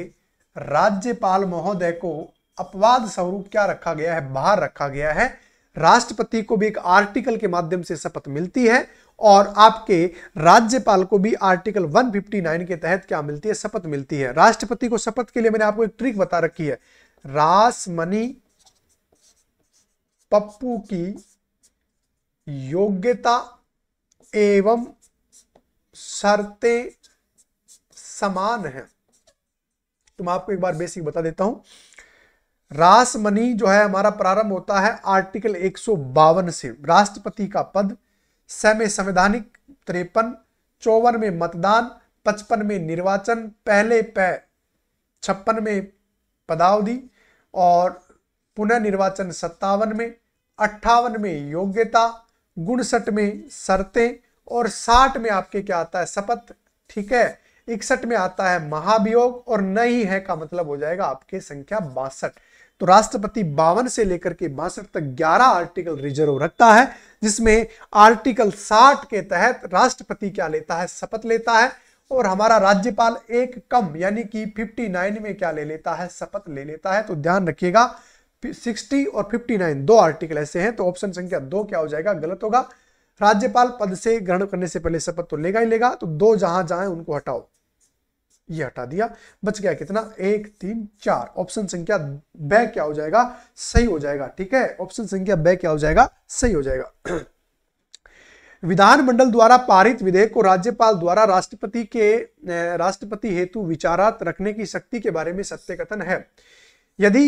राज्यपाल महोदय को अपवाद स्वरूप क्या रखा गया है बाहर रखा गया है राष्ट्रपति को भी एक आर्टिकल के माध्यम से शपथ मिलती है और आपके राज्यपाल को भी आर्टिकल 159 के तहत क्या मिलती है शपथ मिलती है राष्ट्रपति को शपथ के लिए मैंने आपको एक ट्रिक बता रखी है रासमणि पप्पू की योग्यता एवं शर्तें समान है तो मैं आपको एक बार बेसिक बता देता हूं रास मनी जो है हमारा प्रारंभ होता है आर्टिकल एक से राष्ट्रपति का पद समय संवैधानिक त्रेपन चौवन में मतदान पचपन में निर्वाचन पहले प छप्पन में पदावधि और पुनः निर्वाचन सत्तावन में अट्ठावन में योग्यता गुणसठ में शर्तें और साठ में आपके क्या आता है शपथ ठीक है इकसठ में आता है महाभियोग और नहीं है का मतलब हो जाएगा आपके संख्या बासठ तो राष्ट्रपति बावन से लेकर के बासठ तक ग्यारह आर्टिकल रिजर्व रखता है जिसमें आर्टिकल साठ के तहत राष्ट्रपति क्या लेता है शपथ लेता है और हमारा राज्यपाल एक कम यानी कि 59 में क्या ले लेता है शपथ ले लेता है तो ध्यान रखिएगा 60 और 59 दो आर्टिकल ऐसे हैं तो ऑप्शन संख्या दो क्या हो जाएगा गलत होगा राज्यपाल पद से ग्रहण करने से पहले शपथ तो लेगा ही लेगा तो दो जहां जाए उनको हटाओ ये हटा दिया बच गया कितना एक तीन चार ऑप्शन संख्या ब क्या हो जाएगा सही हो जाएगा ठीक है ऑप्शन संख्या ब क्या हो जाएगा सही हो जाएगा विधानमंडल द्वारा पारित विधेयक को राज्यपाल द्वारा राष्ट्रपति के राष्ट्रपति हेतु विचारात रखने की शक्ति के बारे में सत्य कथन है यदि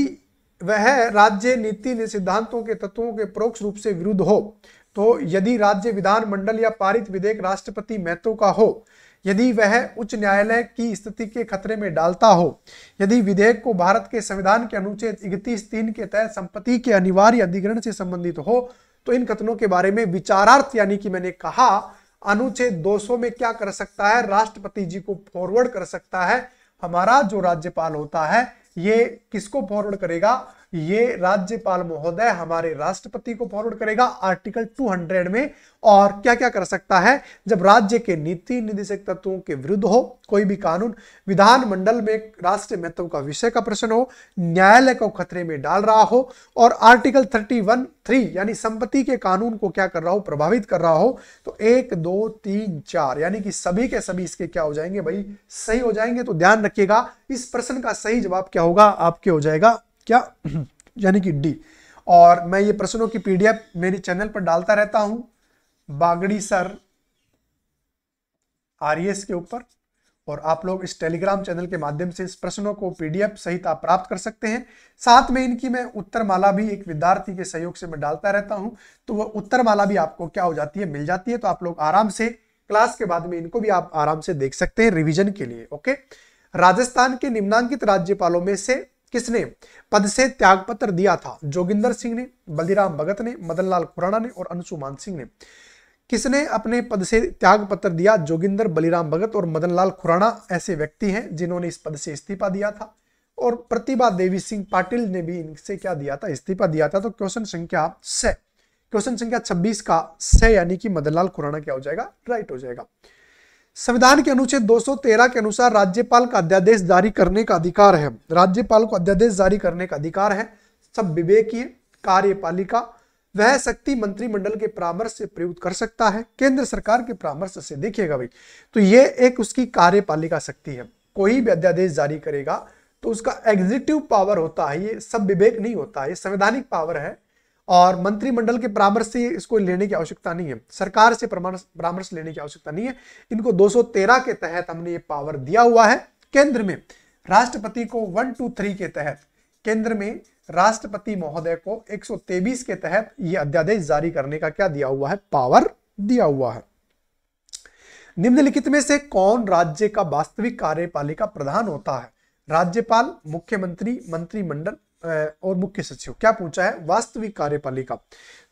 वह राज्य नीति ने सिद्धांतों के तत्वों के परोक्ष रूप से विरुद्ध हो तो यदि राज्य विधानमंडल या पारित विधेयक राष्ट्रपति महत्व का हो यदि वह उच्च न्यायालय की स्थिति के खतरे में डालता हो यदि विधेयक को भारत के संविधान के अनुच्छेद इकतीस तीन के तहत संपत्ति के अनिवार्य अधिग्रहण से संबंधित हो तो इन कथनों के बारे में विचारार्थ यानी कि मैंने कहा अनुच्छेद 200 में क्या कर सकता है राष्ट्रपति जी को फॉरवर्ड कर सकता है हमारा जो राज्यपाल होता है ये किसको फॉरवर्ड करेगा ये राज्यपाल महोदय हमारे राष्ट्रपति को फॉरवर्ड करेगा आर्टिकल 200 में और क्या क्या कर सकता है जब राज्य के नीति निदेशक तत्वों के विरुद्ध हो कोई भी कानून विधानमंडल में राष्ट्रीय महत्व का विषय का प्रश्न हो न्यायालय को खतरे में डाल रहा हो और आर्टिकल थर्टी वन थ्री यानी संपत्ति के कानून को क्या कर रहा हो प्रभावित कर रहा हो तो एक दो तीन चार यानी कि सभी के सभी इसके क्या हो जाएंगे भाई सही हो जाएंगे तो ध्यान रखिएगा इस प्रश्न का सही जवाब क्या होगा आपके हो जाएगा क्या यानी कि डी और मैं ये प्रश्नों की पीडीएफ मेरे चैनल पर डालता रहता हूं बागड़ी सर आरएस के ऊपर और आप लोग इस टेलीग्राम चैनल के माध्यम से इस प्रश्नों को पीडीएफ सहित आप प्राप्त कर सकते हैं साथ में इनकी मैं उत्तर माला भी एक विद्यार्थी के सहयोग से मैं डालता रहता हूं तो वह उत्तर माला भी आपको क्या हो जाती है मिल जाती है तो आप लोग आराम से क्लास के बाद में इनको भी आप आराम से देख सकते हैं रिविजन के लिए ओके राजस्थान के निम्नांकित राज्यपालों में से किसने पद से त्यागपत्र दिया था जोगिंदर सिंह ने बलिराम भगत ने मदनलाल खुराना ने और अंशु मान सिंह ने किसने अपने पद से त्याग पत्र दिया जोगिंदर बलिराम भगत और मदनलाल खुराना ऐसे व्यक्ति हैं जिन्होंने इस पद से इस्तीफा दिया था और प्रतिभा देवी सिंह पाटिल ने भी इनसे क्या दिया था इस्तीफा दिया था तो क्वेश्चन संख्या छह क्वेश्चन संख्या 26 का स यानी कि मदनलाल खुराना क्या हो जाएगा राइट हो जाएगा संविधान के अनुच्छेद 213 के अनुसार राज्यपाल का अध्यादेश जारी करने का अधिकार है राज्यपाल को अध्यादेश जारी करने का अधिकार है सब विवेकीय कार्यपालिका वह शक्ति मंत्रिमंडल के परामर्श से प्रयुक्त कर सकता है केंद्र सरकार के परामर्श से देखिएगा भाई तो ये एक उसकी कार्यपालिका शक्ति है कोई भी अध्यादेश जारी करेगा तो उसका एग्जीक्यूटिव पावर होता है ये सब विवेक नहीं होता है ये संवैधानिक पावर है और मंत्रिमंडल के परामर्श से इसको लेने की आवश्यकता नहीं है सरकार से परामर्श लेने की आवश्यकता नहीं है इनको 213 के तहत हमने ये पावर दिया हुआ है केंद्र में राष्ट्रपति को वन टू थ्री के तहत केंद्र में राष्ट्रपति महोदय को 123 के तहत यह अध्यादेश जारी करने का क्या दिया हुआ है पावर दिया हुआ है निम्नलिखित में से कौन राज्य का वास्तविक कार्यपालिका प्रधान होता है राज्यपाल मुख्यमंत्री मंत्रिमंडल और मुख्य सचिव क्या पूछा है वास्तविक कार्यपालिका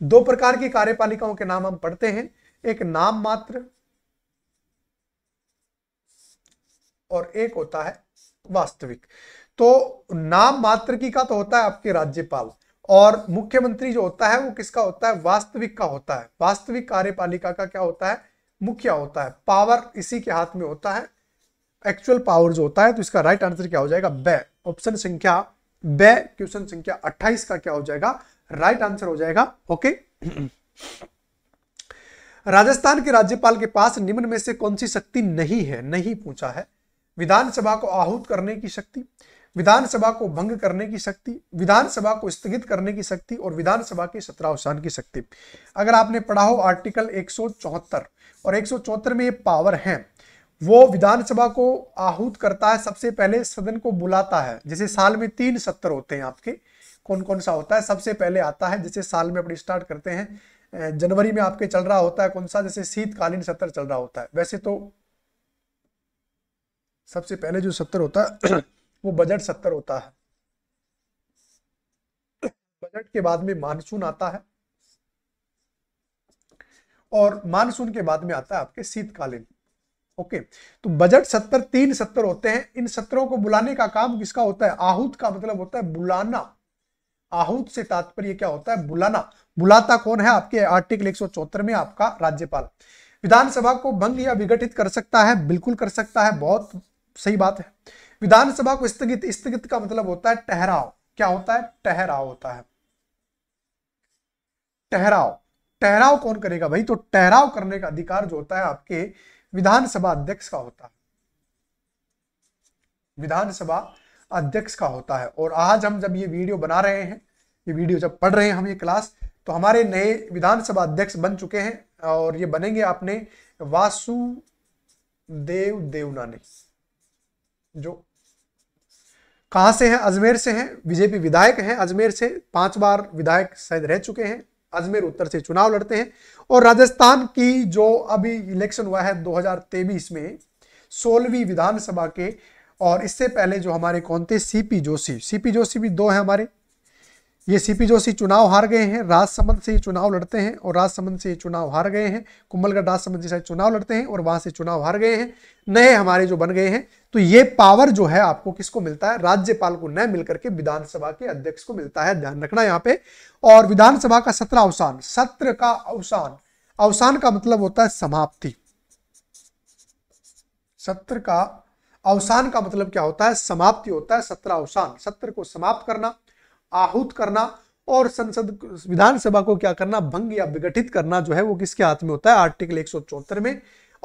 दो प्रकार की कार्यपालिकाओं के नाम हम पढ़ते हैं एक नाम मात्र और एक होता है वास्तविक तो नाम मात्र की का तो होता है आपके राज्यपाल और मुख्यमंत्री जो होता है वो किसका होता है वास्तविक का होता है वास्तविक कार्यपालिका का क्या होता है मुखिया होता है पावर इसी के हाथ में होता है एक्चुअल पावर जो होता है तो इसका राइट आंसर क्या हो जाएगा बे ऑप्शन संख्या बे क्वेश्चन संख्या 28 का क्या हो जाएगा राइट आंसर हो जाएगा ओके राजस्थान के राज्यपाल के पास निम्न में से कौन सी शक्ति नहीं है नहीं पूछा है विधानसभा को आहूत करने की शक्ति विधानसभा को भंग करने की शक्ति विधानसभा को स्थगित करने की शक्ति और विधानसभा के सत्रावसान की शक्ति अगर आपने पढ़ा हो आर्टिकल 174 और 174 में ये पावर है वो विधानसभा को आहूत करता है सबसे पहले सदन को बुलाता है जैसे साल में तीन सत्र होते हैं आपके कौन कौन सा होता है सबसे पहले आता है जैसे साल में अपने स्टार्ट करते हैं जनवरी में आपके चल रहा होता है कौन सा जैसे शीतकालीन सत्र चल रहा होता है वैसे तो सबसे पहले जो सत्र होता है वो बजट सत्र होता है बजट के बाद में मानसून आता है और मानसून के बाद में आता है आपके शीतकालीन ओके तो बजट सत्र तीन सत्र होते हैं इन सत्रों को बुलाने का काम किसका होता है आहूत का मतलब होता है बुलाना आहूत से तात्पर्य क्या होता है बुलाना बुलाता कौन है आपके आर्टिकल एक में आपका राज्यपाल विधानसभा को भंग या विघटित कर सकता है बिल्कुल कर सकता है बहुत सही बात है विधानसभा को स्थगित स्थगित का मतलब होता है ठहराव क्या होता है ठहराव होता है ठहराव ठहराव कौन करेगा भाई तो ठहराव करने का अधिकार जो होता है आपके विधानसभा अध्यक्ष का होता है विधानसभा अध्यक्ष का होता है और आज हम जब ये वीडियो बना रहे हैं ये वीडियो जब पढ़ रहे हैं हम ये क्लास तो हमारे नए विधानसभा अध्यक्ष बन चुके हैं और ये बनेंगे आपने वासु देव देवनानी जो कहा से हैं अजमेर से हैं बीजेपी विधायक हैं अजमेर से पांच बार विधायक शायद रह चुके हैं अजमेर उत्तर से चुनाव लड़ते हैं और राजस्थान की जो अभी इलेक्शन हुआ है 2023 में सोलहवीं विधानसभा के और इससे पहले जो हमारे कौन थे सीपी जोशी सीपी जोशी भी दो हैं हमारे ये सीपी जोशी चुनाव हार गए हैं राजसमंद से ये चुनाव लड़ते हैं और राजसमंद से ये चुनाव हार गए हैं कुंभलगढ़ राजसमंद से चुनाव लड़ते हैं और वहां से चुनाव हार गए हैं नए हमारे जो बन गए हैं तो ये पावर जो है आपको किसको मिलता है राज्यपाल को न मिलकर के विधानसभा के अध्यक्ष को मिलता है ध्यान रखना यहाँ पे और विधानसभा का सत्र अवसान सत्र का अवसान अवसान का मतलब होता है समाप्ति सत्र का अवसान का मतलब क्या होता है समाप्ति होता है सत्र अवसान सत्र को समाप्त करना आहूत करना और संसद विधानसभा को क्या करना भंग या विघटित करना जो है वो किसके हाथ में होता है आर्टिकल एक में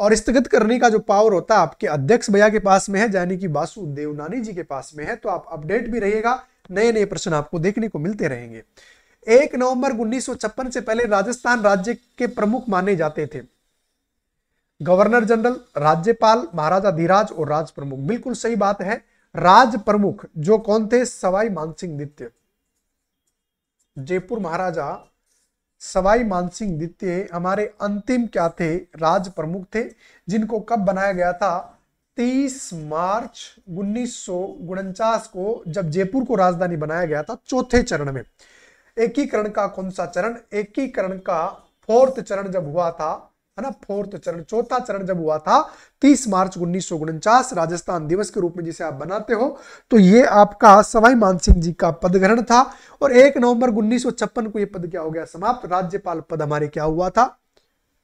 और स्थगित करने का जो पावर होता है आपके अध्यक्ष भैया के पास में है यानी कि वासुदेव नानी जी के पास में है तो आप अपडेट भी रहिएगा नए नए प्रश्न आपको देखने को मिलते रहेंगे एक नवंबर उन्नीस से पहले राजस्थान राज्य के प्रमुख माने जाते थे गवर्नर जनरल राज्यपाल महाराजा धीराज और राज प्रमुख बिल्कुल सही बात है राज प्रमुख जो कौन थे सवाई मानसिंह नित्य जयपुर महाराजा सवाई मानसिंह द्वितीय हमारे अंतिम क्या थे राज प्रमुख थे जिनको कब बनाया गया था 30 मार्च उन्नीस को जब जयपुर को राजधानी बनाया गया था चौथे चरण में एकीकरण का कौन सा चरण एकीकरण का फोर्थ चरण जब हुआ था है ना फोर्थ चरण चौथा चरण जब हुआ था 30 मार्च उन्नीस राजस्थान दिवस के रूप में जिसे आप बनाते हो तो ये आपका सवाई मानसिंह जी का पद ग्रहण था और एक नवंबर उन्नीस को यह पद क्या हो गया समाप्त राज्यपाल पद हमारे क्या हुआ था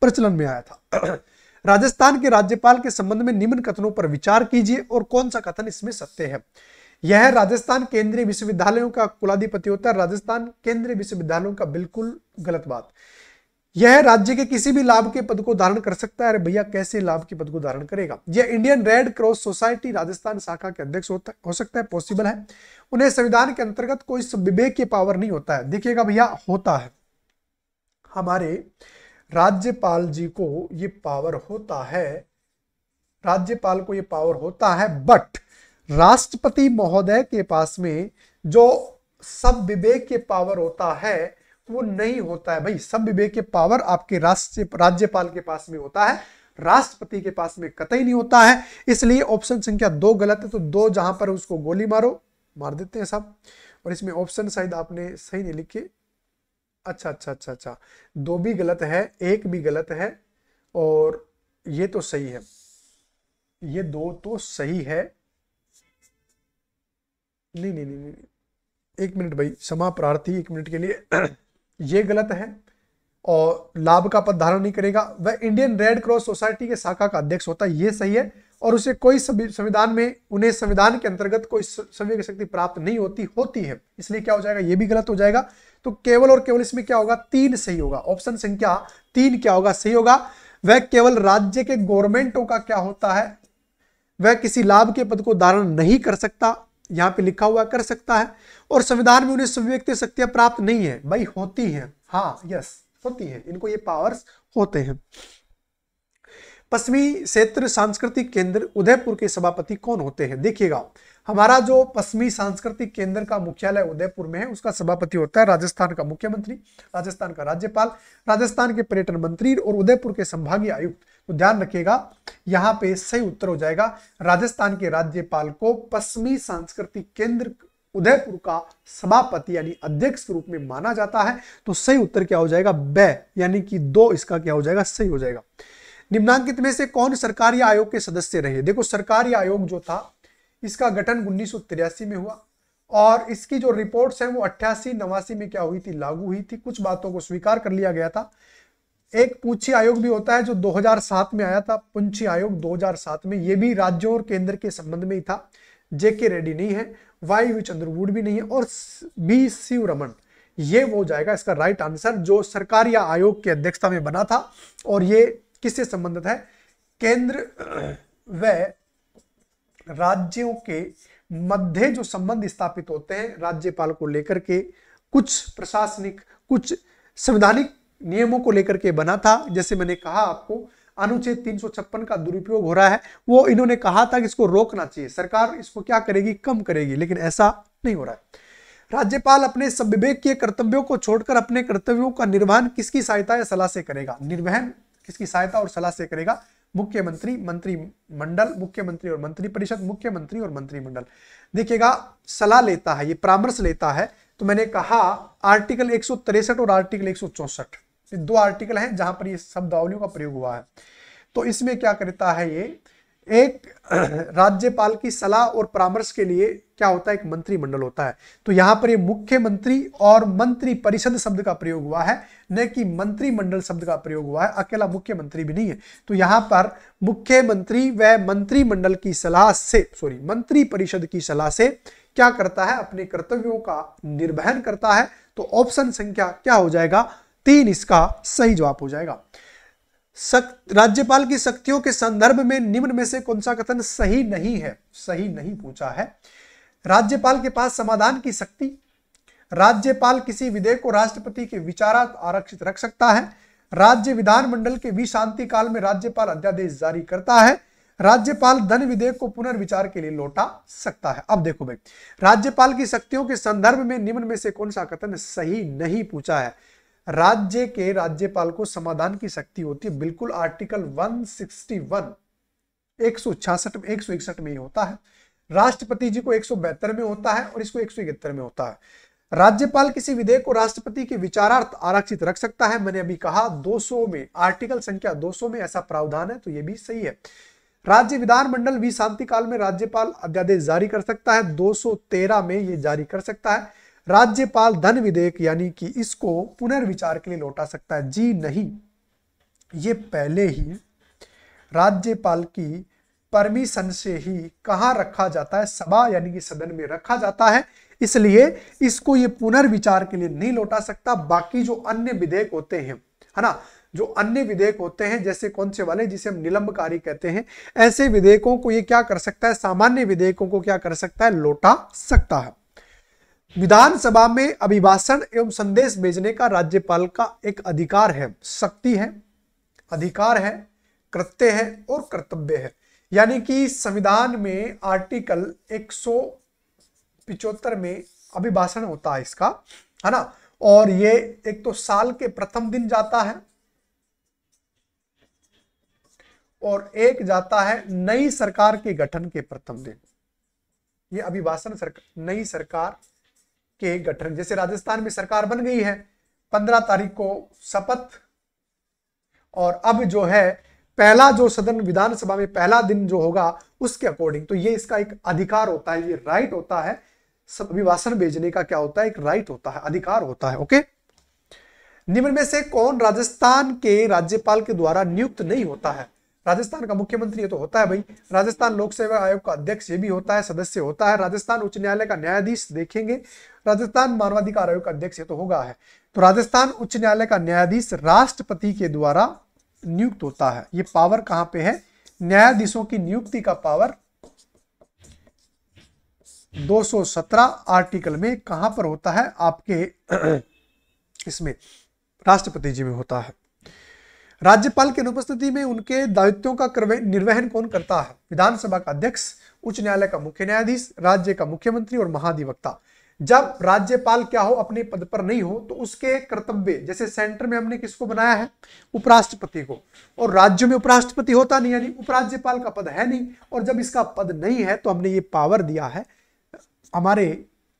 प्रचलन में आया था राजस्थान के राज्यपाल के संबंध में निम्न कथनों पर विचार कीजिए और कौन सा कथन इसमें सत्य है यह राजस्थान केंद्रीय विश्वविद्यालयों का कुलाधिपति होता है राजस्थान केंद्रीय विश्वविद्यालयों का बिल्कुल गलत बात यह राज्य के किसी भी लाभ के पद को धारण कर सकता है अरे भैया कैसे लाभ के पद को धारण करेगा यह Indian Red Cross Society Rajasthan शाखा के अध्यक्ष हो सकता है पॉसिबल है उन्हें संविधान के अंतर्गत कोई विवेक के पावर नहीं होता है देखिएगा भैया होता है हमारे राज्यपाल जी को ये पावर होता है राज्यपाल को ये पावर होता है बट राष्ट्रपति महोदय के पास में जो सब विवेक के पावर होता है तो वो नहीं होता है भाई सब विवेक के पावर आपके राष्ट्र राज्यपाल के पास में होता है राष्ट्रपति के पास में कतई नहीं होता है इसलिए ऑप्शन संख्या दो गलत है तो दो जहां पर उसको गोली मारो मार देते हैं साहब और इसमें ऑप्शन शायद आपने सही नहीं लिखे अच्छा अच्छा अच्छा अच्छा दो भी गलत है एक भी गलत है और ये तो सही है ये दो तो सही है नहीं नहीं नहीं, नहीं। एक मिनट भाई क्षमा प्रार्थी एक मिनट के लिए ये गलत है और लाभ का पद धारण नहीं करेगा वह इंडियन रेड क्रॉस सोसाइटी के शाखा का अध्यक्ष होता है ये सही है और उसे कोई संविधान में उन्हें संविधान के अंतर्गत कोई सव्य की शक्ति प्राप्त नहीं होती होती है इसलिए क्या हो जाएगा ये भी गलत हो जाएगा तो केवल और केवल इसमें क्या होगा तीन सही होगा ऑप्शन संख्या तीन क्या होगा सही होगा वह केवल राज्य के गवर्नमेंटों का क्या होता है वह किसी लाभ के पद को धारण नहीं कर सकता यहाँ पे लिखा हुआ कर सकता है और संविधान में उन्हें सुव्यक्ति शक्तियां प्राप्त नहीं है भाई होती है हाँ यस होती है इनको ये पावर्स होते हैं पश्चिमी क्षेत्र सांस्कृतिक केंद्र उदयपुर के सभापति कौन होते हैं देखिएगा हमारा जो पश्चिमी सांस्कृतिक केंद्र का मुख्यालय उदयपुर में है उसका सभापति होता है राजस्थान का मुख्यमंत्री राजस्थान का राज्यपाल राजस्थान के पर्यटन मंत्री और उदयपुर के संभागीय आयुक्त तो ध्यान रखिएगा यहाँ पे सही उत्तर हो जाएगा राजस्थान के राज्यपाल को पश्चिमी सांस्कृतिक केंद्र उदयपुर का सभापति यानी अध्यक्ष के रूप में माना जाता है तो सही उत्तर क्या हो जाएगा ब यानी कि दो इसका क्या हो जाएगा सही हो जाएगा निम्नांकित में से कौन सरकारी आयोग के सदस्य रहे देखो सरकारी आयोग जो था इसका गठन उन्नीस में हुआ और इसकी जो रिपोर्ट्स हैं वो अट्ठासी नवासी में क्या हुई थी लागू हुई थी कुछ बातों को स्वीकार कर लिया गया था एक पूछी आयोग भी होता है जो 2007 में आया था पुंछी आयोग 2007 में यह भी राज्यों और केंद्र के संबंध में ही था जेके रेड्डी नहीं है वाई वी चंद्रवूड भी नहीं है और बी शिव रमन ये वो जाएगा इसका राइट आंसर जो सरकार या आयोग की अध्यक्षता में बना था और ये किससे संबंधित है केंद्र व राज्यों के मध्य जो संबंध स्थापित होते हैं राज्यपाल को लेकर के कुछ प्रशासनिक कुछ संवैधानिक नियमों को लेकर के बना था जैसे मैंने कहा आपको अनुच्छेद तीन का दुरुपयोग हो रहा है वो इन्होंने कहा था कि इसको रोकना चाहिए सरकार इसको क्या करेगी कम करेगी लेकिन ऐसा नहीं हो रहा है राज्यपाल अपने विवेक के कर्तव्यों को छोड़कर अपने कर्तव्यों का निर्वहन किसकी सहायता या सलाह से करेगा निर्वहन किसकी सहायता और सलाह से करेगा मुख्यमंत्री मंत्रिमंडल मुख्यमंत्री और मंत्री परिषद मुख्यमंत्री और मंत्रिमंडल देखिएगा सलाह लेता है ये परामर्श लेता है तो मैंने कहा आर्टिकल एक और आर्टिकल एक दो आर्टिकल हैं जहां पर ये शब्दावलियों का प्रयोग हुआ है तो इसमें क्या करता है ये एक राज्यपाल की सलाह और परामर्श के लिए क्या होता है एक मंत्रिमंडल होता है तो यहां पर ये मुख्यमंत्री और मंत्री परिषद शब्द का प्रयोग हुआ है न कि मंत्रिमंडल शब्द का प्रयोग हुआ है अकेला मुख्यमंत्री भी नहीं है तो यहां पर मुख्यमंत्री व मंत्रिमंडल की सलाह से सॉरी मंत्री परिषद की सलाह से क्या करता है अपने कर्तव्यों का निर्वहन करता है तो ऑप्शन संख्या क्या हो जाएगा तीन इसका सही जवाब हो जाएगा राज्यपाल की शक्तियों के संदर्भ में निम्न में से कौन सा कथन सही नहीं है सही नहीं पूछा है राज्यपाल के पास समाधान की शक्ति राज्यपाल किसी विधेयक को राष्ट्रपति के विचार आरक्षित रख सकता है राज्य विधानमंडल के विशांति काल में राज्यपाल अध्यादेश जारी करता है राज्यपाल धन विधेयक को पुनर्विचार के लिए लौटा सकता है अब देखो भाई राज्यपाल की शक्तियों के संदर्भ में निम्न में से कौन सा कथन सही नहीं पूछा है राज्य के राज्यपाल को समाधान की शक्ति होती है बिल्कुल आर्टिकल 161 एक सौ छियासठ में एक सौ इकसठ में ही होता है राष्ट्रपति जी को एक सौ में होता है और इसको एक सौ इकहत्तर में होता है राज्यपाल किसी विधेयक को राष्ट्रपति के विचारार्थ आरक्षित रख सकता है मैंने अभी कहा 200 में आर्टिकल संख्या 200 में ऐसा प्रावधान है तो यह भी सही है राज्य विधानमंडल भी शांति काल में राज्यपाल अध्यादेश जारी कर सकता है 213 में ये जारी कर सकता है राज्यपाल धन विधेयक यानी कि इसको पुनर्विचार के लिए लौटा सकता है जी नहीं ये पहले ही राज्यपाल की परमिशन से ही कहा रखा जाता है सभा यानी कि सदन में रखा जाता है इसलिए इसको ये पुनर्विचार के लिए नहीं लौटा सकता बाकी जो अन्य विधेयक होते हैं है ना जो अन्य विधेयक होते हैं जैसे कौन से वाले जिसे हम निलंबकारी कहते हैं ऐसे विधेयकों को ये क्या कर सकता है सामान्य विधेयकों को क्या कर सकता है लौटा सकता है विधानसभा में अभिभाषण एवं संदेश भेजने का राज्यपाल का एक अधिकार है शक्ति है अधिकार है कृत्य है और कर्तव्य है यानी कि संविधान में आर्टिकल एक सौ पिचोत्तर में अभिभाषण होता है इसका है ना और ये एक तो साल के प्रथम दिन जाता है और एक जाता है नई सरकार के गठन के प्रथम दिन ये अभिभाषण सरकार नई सरकार के गठन जैसे राजस्थान में सरकार बन गई है पंद्रह तारीख को शपथ और अब जो है पहला जो सदन विधानसभा में पहला दिन जो होगा उसके अकॉर्डिंग तो ये इसका एक अधिकार होता है ये राइट होता है सब अभिभाषण भेजने का क्या होता है एक राइट होता है अधिकार होता है ओके निम्न में से कौन राजस्थान के राज्यपाल के द्वारा नियुक्त नहीं होता है राजस्थान का मुख्यमंत्री ये तो होता है भाई राजस्थान लोक सेवा आयोग का अध्यक्ष ये भी होता है सदस्य होता है राजस्थान उच्च न्यायालय का न्यायाधीश देखेंगे राजस्थान मानवाधिकार आयोग का अध्यक्ष ये तो होगा है तो राजस्थान उच्च न्यायालय का न्यायाधीश राष्ट्रपति के द्वारा नियुक्त होता है ये पावर कहां पे है न्यायाधीशों की नियुक्ति का पावर 217 आर्टिकल में कहां पर होता है आपके इसमें राष्ट्रपति जी में होता है राज्यपाल की अनुपस्थिति में उनके दायित्वों का निर्वहन कौन करता है विधानसभा का अध्यक्ष उच्च न्यायालय का मुख्य न्यायाधीश राज्य का मुख्यमंत्री और महाधिवक्ता जब राज्यपाल क्या हो अपने पद पर नहीं हो तो उसके कर्तव्य जैसे सेंटर में हमने किसको बनाया है उपराष्ट्रपति को और राज्यों में उपराष्ट्रपति होता नहीं यानी उपराज्यपाल का पद है नहीं और जब इसका पद नहीं है तो हमने ये पावर दिया है हमारे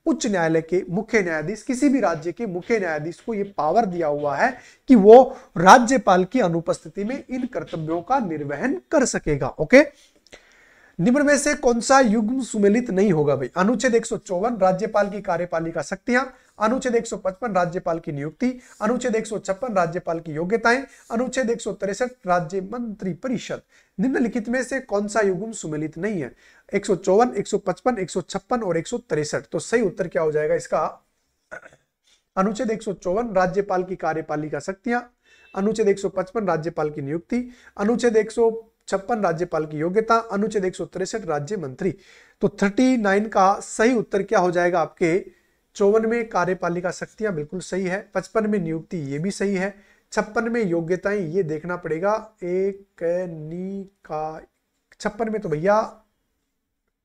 उच्च न्यायालय के मुख्य न्यायाधीश किसी भी राज्य के मुख्य न्यायाधीश को यह पावर दिया हुआ है कि वो राज्यपाल की अनुपस्थिति में इन कर्तव्यों का निर्वहन कर सकेगा ओके निम्न में से कौन सा युग्म सुमेलित नहीं होगा भाई अनुच्छेद एक राज्यपाल की कार्यपालिका शक्तियां अनुच्छेद 155 राज्यपाल की नियुक्ति अनुच्छेद 156 राज्यपाल की योग्यताएं अनुच्छेद एक राज्य मंत्री परिषद निम्नलिखित में से कौन सा युग्म सुमेलित नहीं है एक सौ चौवन एक सौ पचपन एक सौ छप्पन और एक सौ तिरसठ तो सही उत्तर क्या हो जाएगा इसका अनुच्छेद एक सौ चौवन राज्यपाल की कार्यपालिका शक्तियां अनुच्छेद 155 राज्यपाल की नियुक्ति अनुच्छेद 156 छप्पन राज्यपाल की योग्यता अनुच्छेद एक राज्य मंत्री तो 39 का सही उत्तर क्या हो जाएगा आपके चौवन में कार्यपालिका शक्तियां बिल्कुल सही है पचपन में नियुक्ति ये भी सही है छप्पन में योग्यताएं ये देखना पड़ेगा एक का छप्पन में तो भैया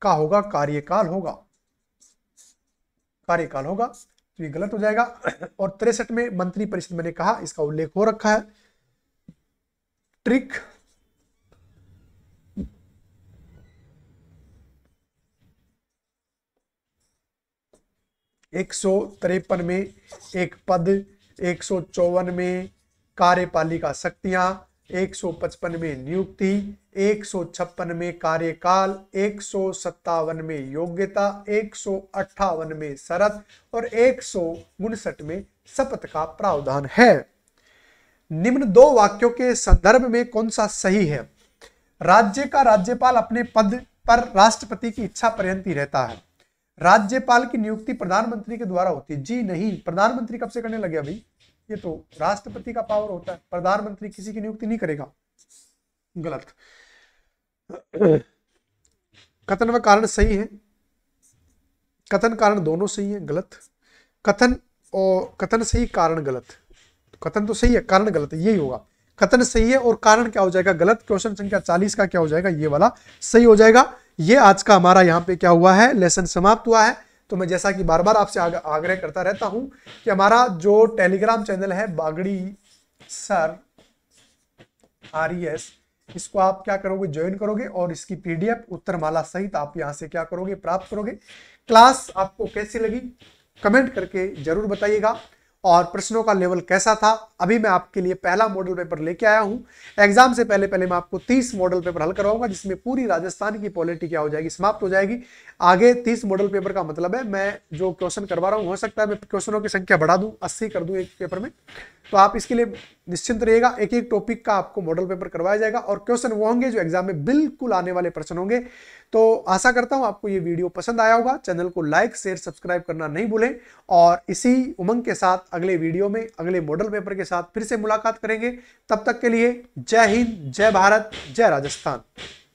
का होगा कार्यकाल होगा कार्यकाल होगा तो ये गलत हो जाएगा और तिरसठ में मंत्री परिषद मैंने कहा इसका उल्लेख हो रखा है ट्रिक एक में एक पद एक में कार्यपालिका शक्तियां 155 में नियुक्ति 156 में कार्यकाल एक में योग्यता एक में शरत और एक में शपथ का प्रावधान है निम्न दो वाक्यों के संदर्भ में कौन सा सही है राज्य का राज्यपाल अपने पद पर राष्ट्रपति की इच्छा पर्यंत रहता है राज्यपाल की नियुक्ति प्रधानमंत्री के द्वारा होती है जी नहीं प्रधानमंत्री कब से करने लगे भाई ये तो राष्ट्रपति का पावर होता है प्रधानमंत्री किसी की नियुक्ति नहीं करेगा गलत कथन व कारण सही है कथन कारण दोनों सही है गलत कथन और कथन सही कारण गलत तो कथन तो सही है कारण गलत है यही होगा कथन सही है और कारण क्या हो जाएगा गलत क्वेश्चन संख्या चालीस का क्या हो जाएगा ये वाला सही हो जाएगा ये आज का हमारा यहाँ पे क्या हुआ है लेसन समाप्त हुआ है तो मैं जैसा कि बार बार आपसे आग्रह करता रहता हूँ कि हमारा जो टेलीग्राम चैनल है Bagdi sir R S e इसको आप क्या करोगे ज्वाइन करोगे और इसकी पीडीएफ उत्तरमाला सहित आप यहाँ से क्या करोगे प्राप्त करोगे क्लास आपको कैसी लगी कमेंट करके जरूर बताइएगा और प्रश्नों का लेवल कैसा था अभी मैं आपके लिए पहला मॉडल पेपर लेके आया हूं एग्जाम से पहले पहले मैं आपको 30 मॉडल पेपर हल करवाऊंगा जिसमें पूरी राजस्थान की पॉलिटी क्या हो जाएगी समाप्त हो जाएगी आगे 30 मॉडल पेपर का मतलब है मैं जो क्वेश्चन करवा रहा हूं हो सकता है मैं क्वेश्चनों की संख्या बढ़ा दूं अस्सी कर दूं एक पेपर में तो आप इसके लिए निश्चिंत रहिएगा एक एक टॉपिक का आपको मॉडल पेपर करवाया जाएगा और क्वेश्चन वो होंगे जो एग्जाम में बिल्कुल आने वाले प्रश्न होंगे तो आशा करता हूं आपको ये वीडियो पसंद आया होगा चैनल को लाइक शेयर सब्सक्राइब करना नहीं भूलें और इसी उमंग के साथ अगले वीडियो में अगले मॉडल पेपर के साथ फिर से मुलाकात करेंगे तब तक के लिए जय हिंद जय भारत जय राजस्थान